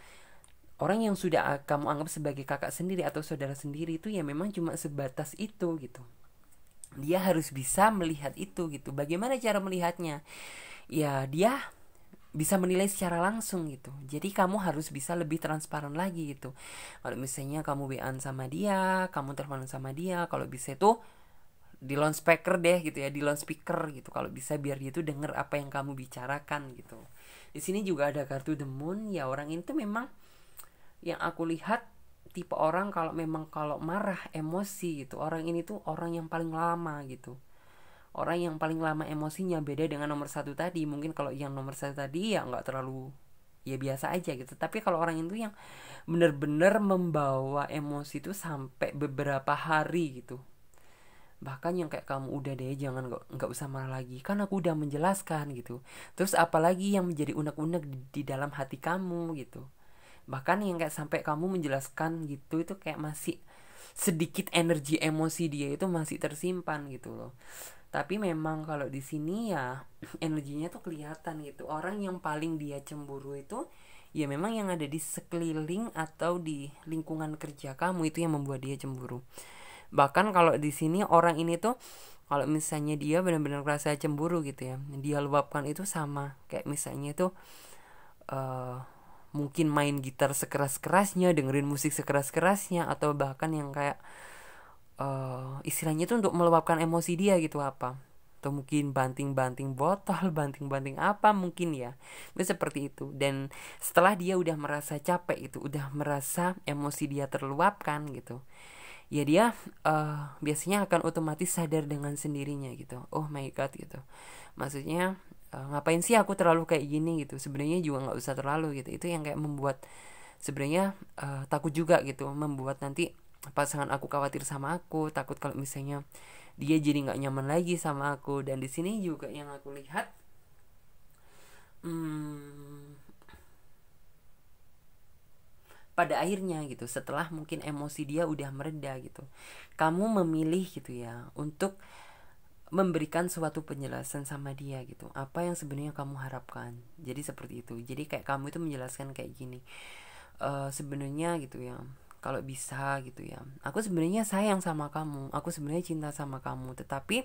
orang yang sudah kamu anggap sebagai kakak sendiri atau saudara sendiri itu ya memang cuma sebatas itu gitu dia harus bisa melihat itu gitu bagaimana cara melihatnya ya dia bisa menilai secara langsung gitu jadi kamu harus bisa lebih transparan lagi gitu kalau misalnya kamu wa sama dia kamu telepon sama dia kalau bisa itu di loudspeaker deh gitu ya di loudspeaker gitu kalau bisa biar dia tuh denger apa yang kamu bicarakan gitu di sini juga ada kartu the moon ya orang itu memang yang aku lihat tipe orang kalau memang kalau marah emosi gitu orang ini tuh orang yang paling lama gitu orang yang paling lama emosinya beda dengan nomor satu tadi mungkin kalau yang nomor satu tadi ya nggak terlalu ya biasa aja gitu tapi kalau orang itu yang bener-bener membawa emosi itu sampai beberapa hari gitu bahkan yang kayak kamu udah deh jangan nggak nggak usah marah lagi kan aku udah menjelaskan gitu terus apalagi yang menjadi unek-unek di, di dalam hati kamu gitu bahkan yang kayak sampai kamu menjelaskan gitu itu kayak masih sedikit energi emosi dia itu masih tersimpan gitu loh tapi memang kalau di sini ya <clears throat> energinya tuh kelihatan gitu orang yang paling dia cemburu itu ya memang yang ada di sekeliling atau di lingkungan kerja kamu itu yang membuat dia cemburu bahkan kalau di sini orang ini tuh kalau misalnya dia benar-benar merasa cemburu gitu ya dia luapkan itu sama kayak misalnya itu uh, eh, mungkin main gitar sekeras-kerasnya dengerin musik sekeras-kerasnya atau bahkan yang kayak uh, istilahnya itu untuk meluapkan emosi dia gitu apa atau mungkin banting-banting botol, <laughs> banting-banting apa mungkin ya. itu seperti itu. Dan setelah dia udah merasa capek itu, udah merasa emosi dia terluapkan gitu. Ya dia uh, biasanya akan otomatis sadar dengan sendirinya gitu. Oh my god gitu. Maksudnya Eh, ngapain sih aku terlalu kayak gini gitu sebenarnya juga nggak usah terlalu gitu itu yang kayak membuat sebenarnya uh, takut juga gitu membuat nanti pasangan aku khawatir sama aku takut kalau misalnya dia jadi nggak nyaman lagi sama aku dan di sini juga yang aku lihat hmm, pada akhirnya gitu setelah mungkin emosi dia udah mereda gitu kamu memilih gitu ya untuk memberikan suatu penjelasan sama dia gitu apa yang sebenarnya kamu harapkan jadi seperti itu jadi kayak kamu itu menjelaskan kayak gini e, sebenarnya gitu ya kalau bisa gitu ya aku sebenarnya sayang sama kamu aku sebenarnya cinta sama kamu tetapi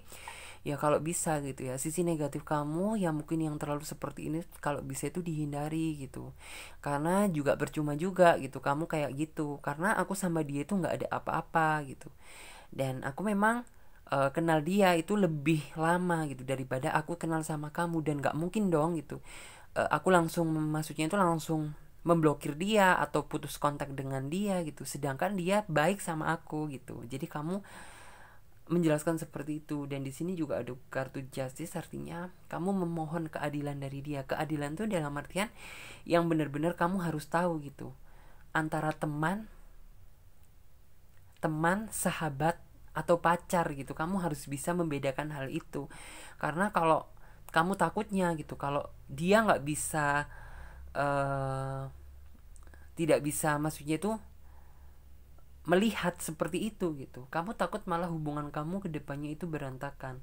ya kalau bisa gitu ya sisi negatif kamu ya mungkin yang terlalu seperti ini kalau bisa itu dihindari gitu karena juga percuma juga gitu kamu kayak gitu karena aku sama dia itu nggak ada apa-apa gitu dan aku memang uh, kenal dia itu lebih lama gitu daripada aku kenal sama kamu dan nggak mungkin dong gitu uh, aku langsung maksudnya itu langsung memblokir dia atau putus kontak dengan dia gitu sedangkan dia baik sama aku gitu jadi kamu menjelaskan seperti itu dan di sini juga ada kartu justice artinya kamu memohon keadilan dari dia keadilan itu dalam artian yang benar-benar kamu harus tahu gitu antara teman teman sahabat atau pacar gitu kamu harus bisa membedakan hal itu karena kalau kamu takutnya gitu kalau dia nggak bisa uh, tidak bisa maksudnya itu melihat seperti itu gitu kamu takut malah hubungan kamu kedepannya itu berantakan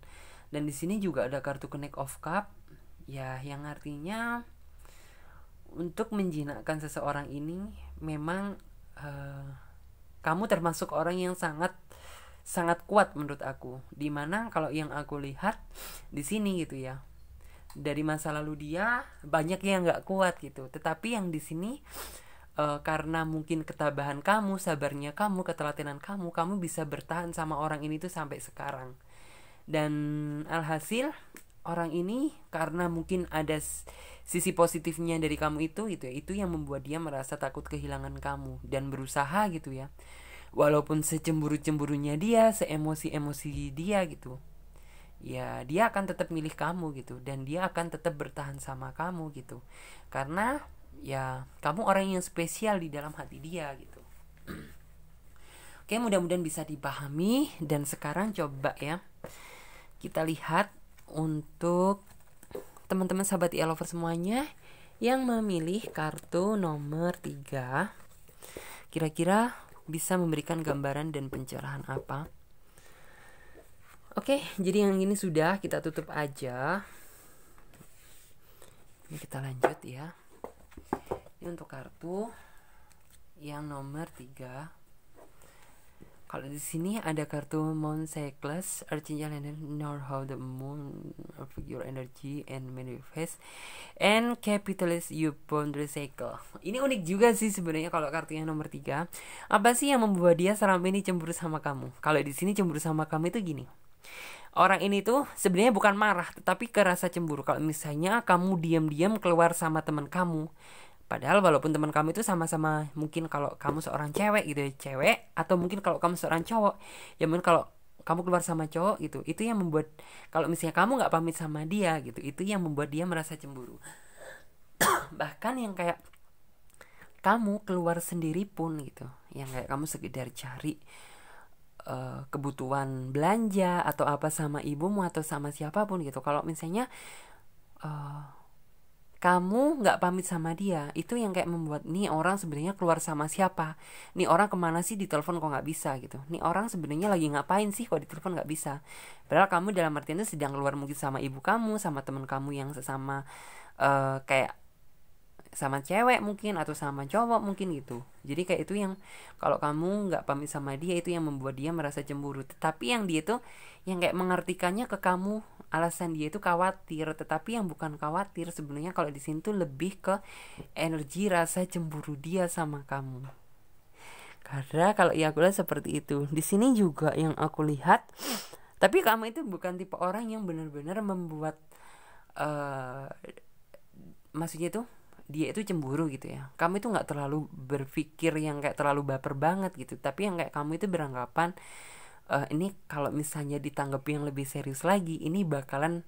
dan di sini juga ada kartu connect of cup ya yang artinya untuk menjinakkan seseorang ini memang uh, kamu termasuk orang yang sangat sangat kuat menurut aku dimana kalau yang aku lihat di sini gitu ya dari masa lalu dia banyak yang nggak kuat gitu tetapi yang di sini e, karena mungkin ketabahan kamu sabarnya kamu ketelatenan kamu kamu bisa bertahan sama orang ini tuh sampai sekarang dan alhasil orang ini karena mungkin ada sisi positifnya dari kamu itu gitu itu yang membuat dia merasa takut kehilangan kamu dan berusaha gitu ya walaupun secemburu-cemburunya dia seemosi-emosi dia gitu ya dia akan tetap milih kamu gitu dan dia akan tetap bertahan sama kamu gitu karena ya kamu orang yang spesial di dalam hati dia gitu <clears throat> oke mudah-mudahan bisa dipahami dan sekarang coba ya kita lihat untuk teman-teman sahabat e-lover semuanya yang memilih kartu nomor 3 kira-kira bisa memberikan gambaran dan pencerahan apa. Oke, jadi yang ini sudah kita tutup aja. Ini kita lanjut ya. Ini untuk kartu yang nomor 3. Kalau di sini ada kartu Moon Cycles Archangel Lennon know how the moon of your energy and manifest and capitalist you boundary cycle. Ini unik juga sih sebenarnya kalau kartunya nomor 3. Apa sih yang membuat dia selama ini cemburu sama kamu? Kalau di sini cemburu sama kamu itu gini orang ini tuh sebenarnya bukan marah tetapi kerasa cemburu kalau misalnya kamu diam-diam keluar sama teman kamu Padahal walaupun teman kamu itu sama-sama mungkin kalau kamu seorang cewek gitu ya, cewek atau mungkin kalau kamu seorang cowok, ya mungkin kalau kamu keluar sama cowok gitu, itu yang membuat kalau misalnya kamu nggak pamit sama dia gitu, itu yang membuat dia merasa cemburu. <coughs> Bahkan yang kayak kamu keluar sendiri pun gitu, yang kayak kamu sekedar cari eh, kebutuhan belanja atau apa sama ibumu atau sama siapapun gitu. Kalau misalnya uh, kamu nggak pamit sama dia itu yang kayak membuat nih orang sebenarnya keluar sama siapa nih orang kemana sih ditelepon kok nggak bisa gitu nih orang sebenarnya lagi ngapain sih kok ditelepon nggak bisa padahal kamu dalam artinya sedang keluar mungkin sama ibu kamu sama teman kamu yang sesama uh, kayak sama cewek mungkin atau sama cowok mungkin gitu jadi kayak itu yang kalau kamu nggak pamit sama dia itu yang membuat dia merasa cemburu tetapi yang dia tuh yang kayak mengartikannya ke kamu alasan dia itu khawatir tetapi yang bukan khawatir sebenarnya kalau di sini tuh lebih ke energi rasa cemburu dia sama kamu karena kalau ya aku lihat seperti itu di sini juga yang aku lihat tapi kamu itu bukan tipe orang yang benar-benar membuat uh, maksudnya tuh dia itu cemburu gitu ya kamu itu nggak terlalu berpikir yang kayak terlalu baper banget gitu tapi yang kayak kamu itu beranggapan uh, ini kalau misalnya ditanggapi yang lebih serius lagi ini bakalan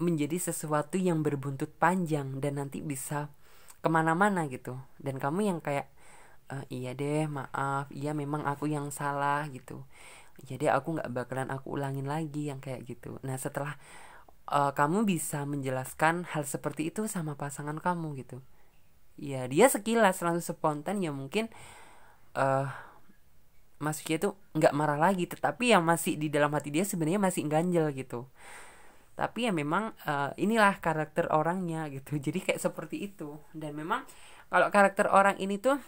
menjadi sesuatu yang berbuntut panjang dan nanti bisa kemana-mana gitu dan kamu yang kayak uh, iya deh maaf iya memang aku yang salah gitu jadi iya aku nggak bakalan aku ulangin lagi yang kayak gitu nah setelah uh, kamu bisa menjelaskan hal seperti itu sama pasangan kamu gitu ya dia sekilas langsung spontan ya mungkin uh, maksudnya itu nggak marah lagi tetapi yang masih di dalam hati dia sebenarnya masih ganjel gitu tapi ya memang uh, inilah karakter orangnya gitu <laughs> jadi kayak seperti itu dan memang kalau karakter orang ini tuh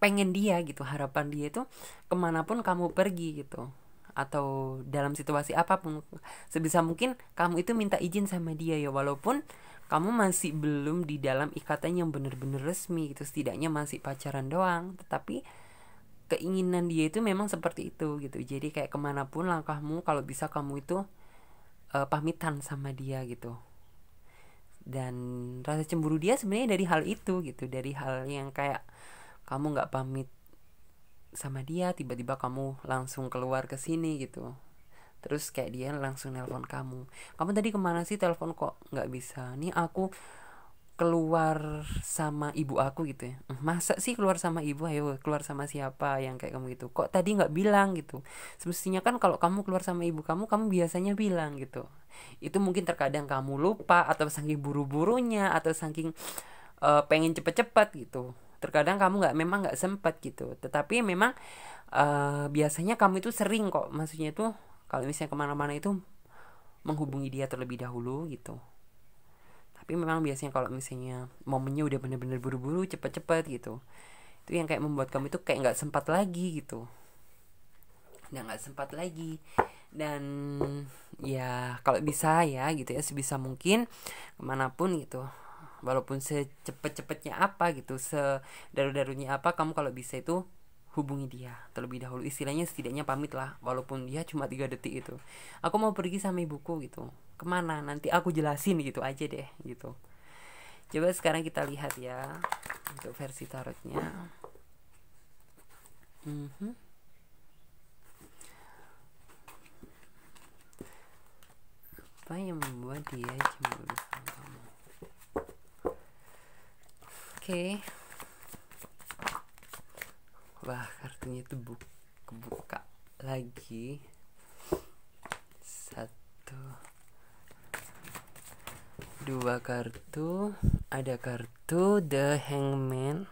pengen dia gitu harapan dia itu kemanapun kamu pergi gitu atau dalam situasi apa pun sebisa mungkin kamu itu minta izin sama dia ya walaupun kamu masih belum di dalam ikatan yang benar-benar resmi gitu setidaknya masih pacaran doang tetapi keinginan dia itu memang seperti itu gitu jadi kayak kemanapun langkahmu kalau bisa kamu itu uh, pamitan sama dia gitu dan rasa cemburu dia sebenarnya dari hal itu gitu dari hal yang kayak kamu nggak pamit sama dia tiba-tiba kamu langsung keluar ke sini gitu terus kayak dia langsung nelpon kamu kamu tadi kemana sih telepon kok nggak bisa nih aku keluar sama ibu aku gitu ya eh, masa sih keluar sama ibu ayo keluar sama siapa yang kayak kamu gitu kok tadi nggak bilang gitu semestinya kan kalau kamu keluar sama ibu kamu kamu biasanya bilang gitu itu mungkin terkadang kamu lupa atau saking buru-burunya atau saking uh, pengen cepet-cepet gitu terkadang kamu nggak memang nggak sempat gitu tetapi memang uh, biasanya kamu itu sering kok maksudnya itu kalau misalnya kemana-mana itu menghubungi dia terlebih dahulu gitu tapi memang biasanya kalau misalnya momennya udah bener-bener buru-buru cepet-cepet gitu itu yang kayak membuat kamu itu kayak nggak sempat lagi gitu udah nggak sempat lagi dan ya kalau bisa ya gitu ya sebisa mungkin kemanapun gitu walaupun secepat cepetnya apa gitu sedaru-darunya apa kamu kalau bisa itu hubungi dia terlebih dahulu istilahnya setidaknya pamit lah walaupun dia cuma tiga detik itu aku mau pergi sama ibuku gitu kemana nanti aku jelasin gitu aja deh gitu coba sekarang kita lihat ya untuk versi tarotnya mm -hmm. apa yang membuat dia cemburu okay. wah kartunya itu bu kebuka lagi satu dua kartu ada kartu the hangman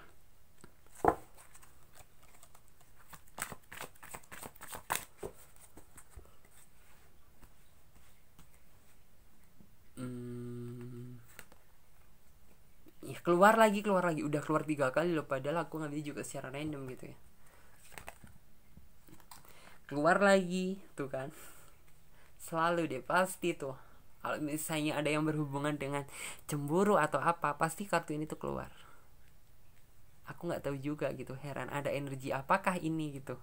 keluar lagi keluar lagi udah keluar tiga kali loh padahal aku ngambil juga secara random gitu ya keluar lagi tuh kan selalu deh pasti tuh kalau misalnya ada yang berhubungan dengan cemburu atau apa pasti kartu ini tuh keluar aku nggak tahu juga gitu heran ada energi apakah ini gitu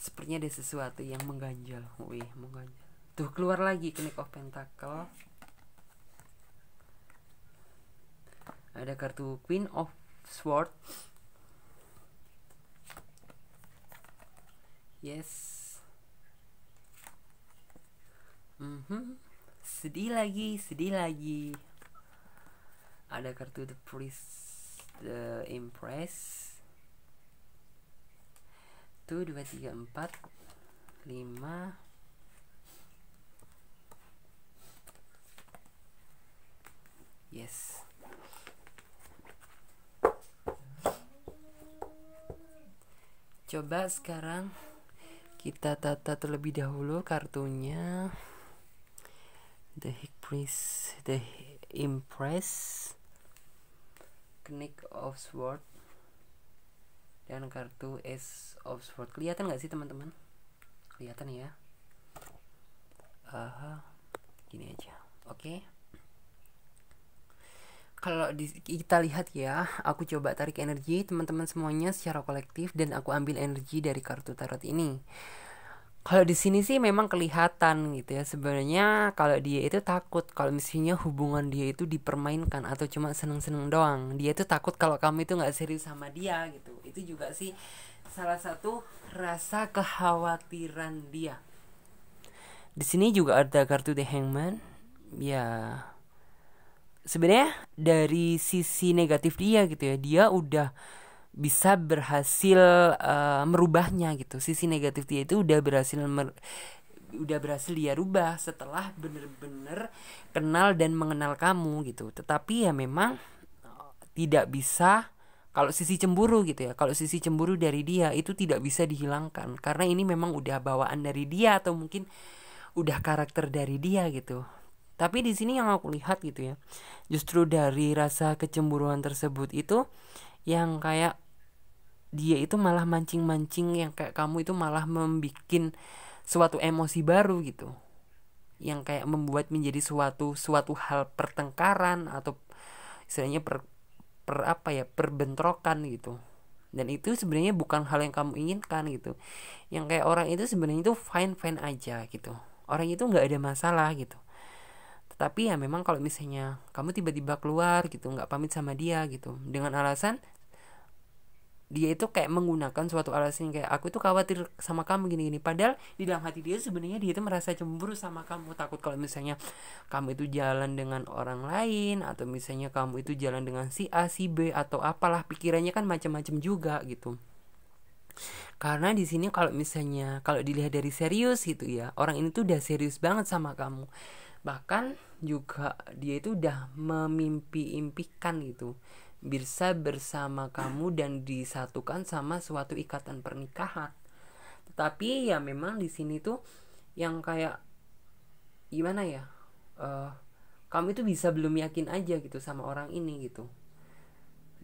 sepertinya ada sesuatu yang mengganjal wih mengganjal tuh keluar lagi knight of pentacle ada kartu Queen of Sword yes mm -hmm. sedih lagi sedih lagi ada kartu The Priest The Empress 1, dua tiga empat lima yes coba sekarang kita tata terlebih dahulu kartunya the impress the impress knick of sword dan kartu ace of sword kelihatan nggak sih teman-teman kelihatan ya Aha, gini aja oke okay kalau di, kita lihat ya, aku coba tarik energi teman-teman semuanya secara kolektif dan aku ambil energi dari kartu tarot ini. Kalau di sini sih memang kelihatan gitu ya sebenarnya kalau dia itu takut kalau misalnya hubungan dia itu dipermainkan atau cuma seneng-seneng doang dia itu takut kalau kamu itu nggak serius sama dia gitu itu juga sih salah satu rasa kekhawatiran dia. Di sini juga ada kartu The Hangman ya sebenarnya dari sisi negatif dia gitu ya dia udah bisa berhasil uh, merubahnya gitu sisi negatif dia itu udah berhasil mer udah berhasil dia rubah setelah bener-bener kenal dan mengenal kamu gitu tetapi ya memang eh, tidak bisa kalau sisi cemburu gitu ya kalau sisi cemburu dari dia itu tidak bisa dihilangkan karena ini memang udah bawaan dari dia atau mungkin udah karakter dari dia gitu tapi di sini yang aku lihat gitu ya, justru dari rasa kecemburuan tersebut itu yang kayak dia itu malah mancing-mancing yang kayak kamu itu malah membuat suatu emosi baru gitu. Yang kayak membuat menjadi suatu suatu hal pertengkaran atau istilahnya per, per apa ya, perbentrokan gitu dan itu sebenarnya bukan hal yang kamu inginkan gitu yang kayak orang itu sebenarnya itu fine fine aja gitu orang itu nggak ada masalah gitu tapi ya memang kalau misalnya kamu tiba-tiba keluar gitu nggak pamit sama dia gitu dengan alasan dia itu kayak menggunakan suatu alasan kayak aku itu khawatir sama kamu gini-gini padahal di dalam hati dia sebenarnya dia itu merasa cemburu sama kamu takut kalau misalnya kamu itu jalan dengan orang lain atau misalnya kamu itu jalan dengan si A si B atau apalah pikirannya kan macam-macam juga gitu karena di sini kalau misalnya kalau dilihat dari serius gitu ya orang ini tuh udah serius banget sama kamu bahkan juga dia itu udah memimpi-impikan gitu bisa bersama kamu dan disatukan sama suatu ikatan pernikahan. Tetapi ya memang di sini tuh yang kayak gimana ya? Uh, kamu itu bisa belum yakin aja gitu sama orang ini gitu.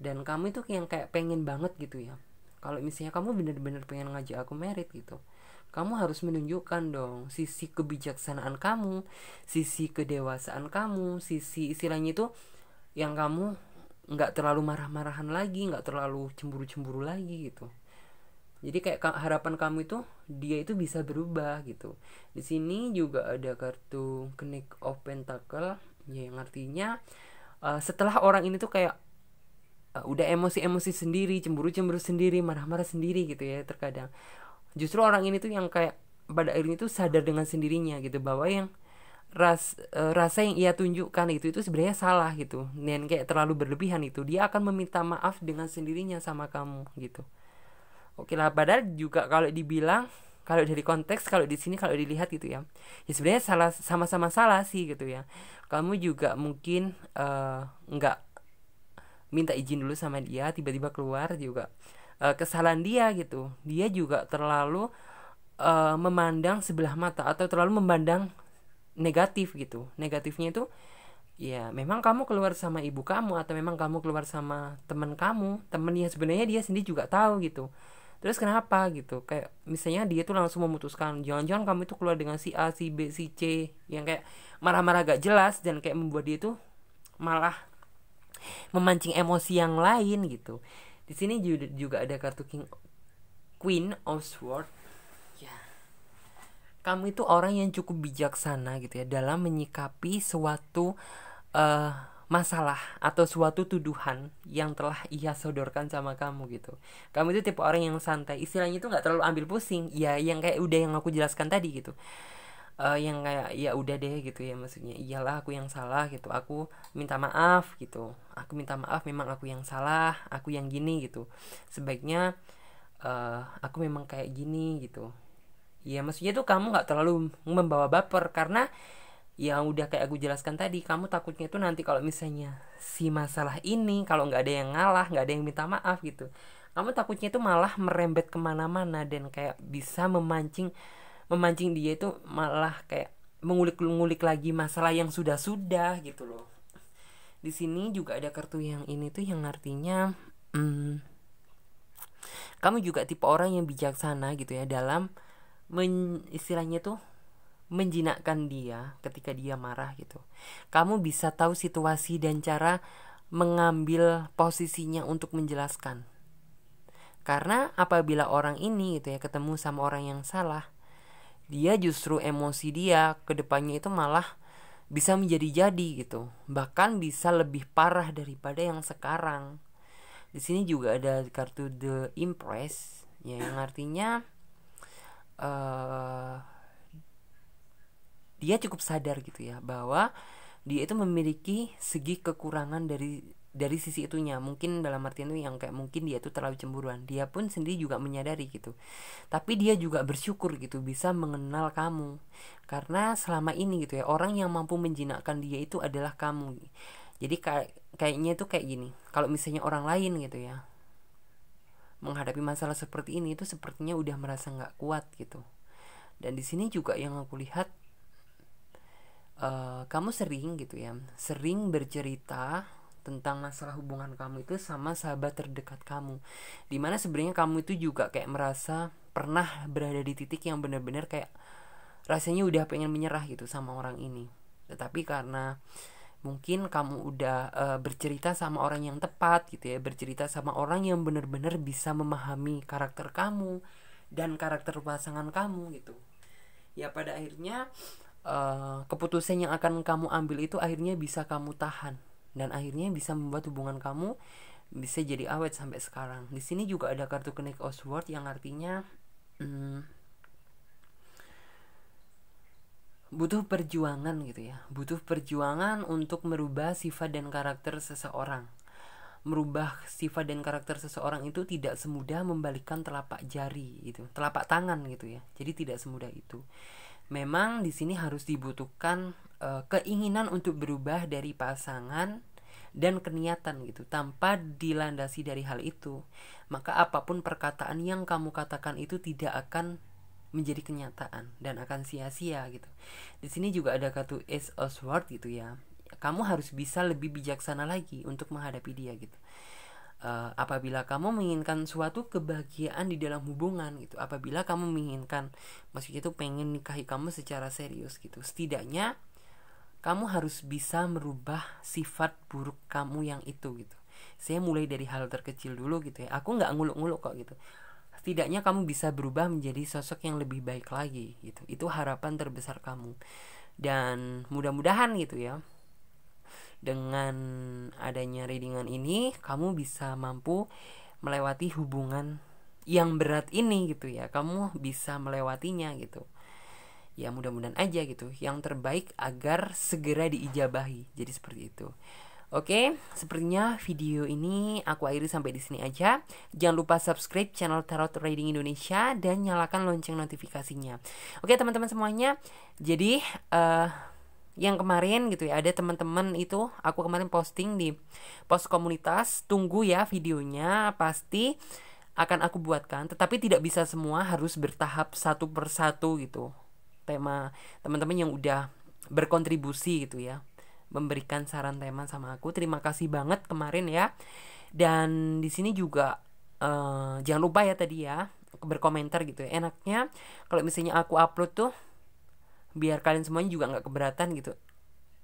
Dan kamu itu yang kayak pengen banget gitu ya. Kalau misalnya kamu bener-bener pengen ngajak aku merit gitu kamu harus menunjukkan dong sisi kebijaksanaan kamu, sisi kedewasaan kamu, sisi istilahnya itu yang kamu nggak terlalu marah-marahan lagi, nggak terlalu cemburu-cemburu lagi gitu. Jadi kayak harapan kamu itu dia itu bisa berubah gitu. Di sini juga ada kartu Knight of Pentacle ya, yang artinya uh, setelah orang ini tuh kayak uh, udah emosi-emosi sendiri, cemburu-cemburu sendiri, marah-marah sendiri gitu ya terkadang justru orang ini tuh yang kayak pada akhirnya tuh sadar dengan sendirinya gitu bahwa yang ras uh, rasa yang ia tunjukkan itu itu sebenarnya salah gitu dan kayak terlalu berlebihan itu dia akan meminta maaf dengan sendirinya sama kamu gitu oke lah padahal juga kalau dibilang kalau dari konteks kalau di sini kalau dilihat gitu ya ya sebenarnya salah sama-sama salah sih gitu ya kamu juga mungkin e, nggak minta izin dulu sama dia tiba-tiba keluar juga uh, kesalahan dia gitu dia juga terlalu uh, memandang sebelah mata atau terlalu memandang negatif gitu negatifnya itu ya memang kamu keluar sama ibu kamu atau memang kamu keluar sama teman kamu temen yang sebenarnya dia sendiri juga tahu gitu terus kenapa gitu kayak misalnya dia tuh langsung memutuskan jangan-jangan kamu itu keluar dengan si A si B si C yang kayak marah-marah gak jelas dan kayak membuat dia tuh malah memancing emosi yang lain gitu di sini juga ada kartu King Queen of Sword. Ya. Kamu itu orang yang cukup bijaksana gitu ya dalam menyikapi suatu uh, masalah atau suatu tuduhan yang telah ia sodorkan sama kamu gitu. Kamu itu tipe orang yang santai, istilahnya itu nggak terlalu ambil pusing. Ya yang kayak udah yang aku jelaskan tadi gitu uh, yang kayak ya udah deh gitu ya maksudnya iyalah aku yang salah gitu aku minta maaf gitu aku minta maaf memang aku yang salah aku yang gini gitu sebaiknya uh, aku memang kayak gini gitu ya maksudnya tuh kamu nggak terlalu membawa baper karena yang udah kayak aku jelaskan tadi kamu takutnya tuh nanti kalau misalnya si masalah ini kalau nggak ada yang ngalah nggak ada yang minta maaf gitu kamu takutnya itu malah merembet kemana-mana dan kayak bisa memancing memancing dia itu malah kayak mengulik-ngulik lagi masalah yang sudah-sudah gitu loh di sini juga ada kartu yang ini tuh yang artinya hmm, kamu juga tipe orang yang bijaksana gitu ya dalam men, istilahnya tuh menjinakkan dia ketika dia marah gitu. Kamu bisa tahu situasi dan cara mengambil posisinya untuk menjelaskan. Karena apabila orang ini gitu ya ketemu sama orang yang salah, dia justru emosi dia ke depannya itu malah bisa menjadi-jadi gitu bahkan bisa lebih parah daripada yang sekarang di sini juga ada kartu the impress ya yang artinya uh, dia cukup sadar gitu ya bahwa dia itu memiliki segi kekurangan dari dari sisi itunya mungkin dalam artian itu yang kayak mungkin dia itu terlalu cemburuan dia pun sendiri juga menyadari gitu tapi dia juga bersyukur gitu bisa mengenal kamu karena selama ini gitu ya orang yang mampu menjinakkan dia itu adalah kamu jadi kayak kayaknya itu kayak gini kalau misalnya orang lain gitu ya menghadapi masalah seperti ini itu sepertinya udah merasa nggak kuat gitu dan di sini juga yang aku lihat uh, kamu sering gitu ya sering bercerita tentang masalah hubungan kamu itu sama sahabat terdekat kamu dimana sebenarnya kamu itu juga kayak merasa pernah berada di titik yang benar-benar kayak rasanya udah pengen menyerah gitu sama orang ini tetapi karena mungkin kamu udah e, bercerita sama orang yang tepat gitu ya bercerita sama orang yang benar-benar bisa memahami karakter kamu dan karakter pasangan kamu gitu ya pada akhirnya uh, keputusan yang akan kamu ambil itu akhirnya bisa kamu tahan dan akhirnya bisa membuat hubungan kamu bisa jadi awet sampai sekarang. Di sini juga ada kartu kenik Oswald yang artinya hmm, butuh perjuangan gitu ya. Butuh perjuangan untuk merubah sifat dan karakter seseorang. Merubah sifat dan karakter seseorang itu tidak semudah membalikkan telapak jari gitu, telapak tangan gitu ya. Jadi tidak semudah itu. Memang di sini harus dibutuhkan uh, keinginan untuk berubah dari pasangan dan keniatan gitu tanpa dilandasi dari hal itu maka apapun perkataan yang kamu katakan itu tidak akan menjadi kenyataan dan akan sia-sia gitu di sini juga ada kata is Oswald gitu ya kamu harus bisa lebih bijaksana lagi untuk menghadapi dia gitu uh, apabila kamu menginginkan suatu kebahagiaan di dalam hubungan gitu apabila kamu menginginkan maksudnya itu pengen nikahi kamu secara serius gitu setidaknya kamu harus bisa merubah sifat buruk kamu yang itu gitu saya mulai dari hal terkecil dulu gitu ya aku nggak nguluk-nguluk kok gitu setidaknya kamu bisa berubah menjadi sosok yang lebih baik lagi gitu itu harapan terbesar kamu dan mudah-mudahan gitu ya dengan adanya readingan ini kamu bisa mampu melewati hubungan yang berat ini gitu ya kamu bisa melewatinya gitu ya mudah-mudahan aja gitu yang terbaik agar segera diijabahi jadi seperti itu Oke, sepertinya video ini aku akhiri sampai di sini aja. Jangan lupa subscribe channel Tarot Reading Indonesia dan nyalakan lonceng notifikasinya. Oke, teman-teman semuanya. Jadi uh, yang kemarin gitu ya ada teman-teman itu aku kemarin posting di post komunitas tunggu ya videonya pasti akan aku buatkan tetapi tidak bisa semua harus bertahap satu persatu gitu tema teman-teman yang udah berkontribusi gitu ya memberikan saran tema sama aku terima kasih banget kemarin ya dan di sini juga uh, jangan lupa ya tadi ya berkomentar gitu ya enaknya kalau misalnya aku upload tuh biar kalian semuanya juga nggak keberatan gitu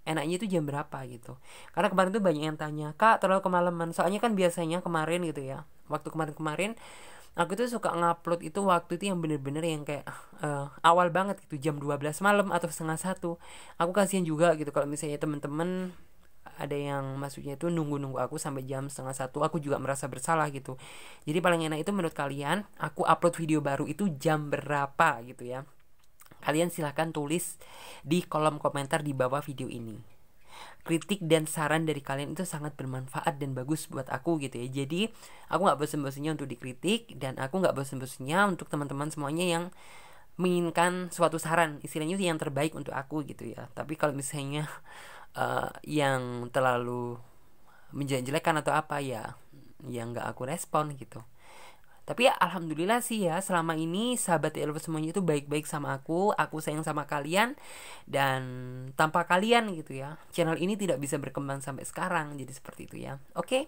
enaknya itu jam berapa gitu karena kemarin tuh banyak yang tanya kak terlalu kemalaman soalnya kan biasanya kemarin gitu ya waktu kemarin-kemarin aku tuh suka ngupload itu waktu itu yang bener-bener yang kayak uh, awal banget gitu jam 12 malam atau setengah satu aku kasihan juga gitu kalau misalnya temen-temen ada yang maksudnya itu nunggu-nunggu aku sampai jam setengah satu aku juga merasa bersalah gitu jadi paling enak itu menurut kalian aku upload video baru itu jam berapa gitu ya kalian silahkan tulis di kolom komentar di bawah video ini kritik dan saran dari kalian itu sangat bermanfaat dan bagus buat aku gitu ya jadi aku nggak bosan-bosannya untuk dikritik dan aku nggak bosan-bosannya untuk teman-teman semuanya yang menginginkan suatu saran istilahnya yang terbaik untuk aku gitu ya tapi kalau misalnya uh, <laughs> yang terlalu menjelek-jelekan atau apa ya yang nggak aku respon gitu tapi ya, alhamdulillah sih ya selama ini sahabat Elva semuanya itu baik-baik sama aku aku sayang sama kalian dan tanpa kalian gitu ya channel ini tidak bisa berkembang sampai sekarang jadi seperti itu ya oke okay?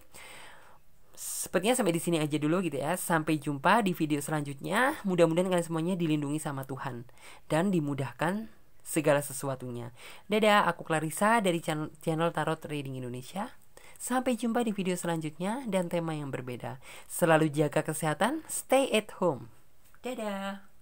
sepertinya sampai di sini aja dulu gitu ya. Sampai jumpa di video selanjutnya. Mudah-mudahan kalian semuanya dilindungi sama Tuhan dan dimudahkan segala sesuatunya. Dadah, aku Clarissa dari channel, channel Tarot Trading Indonesia. Sampai jumpa di video selanjutnya dan tema yang berbeda. Selalu jaga kesehatan, stay at home. Dadah.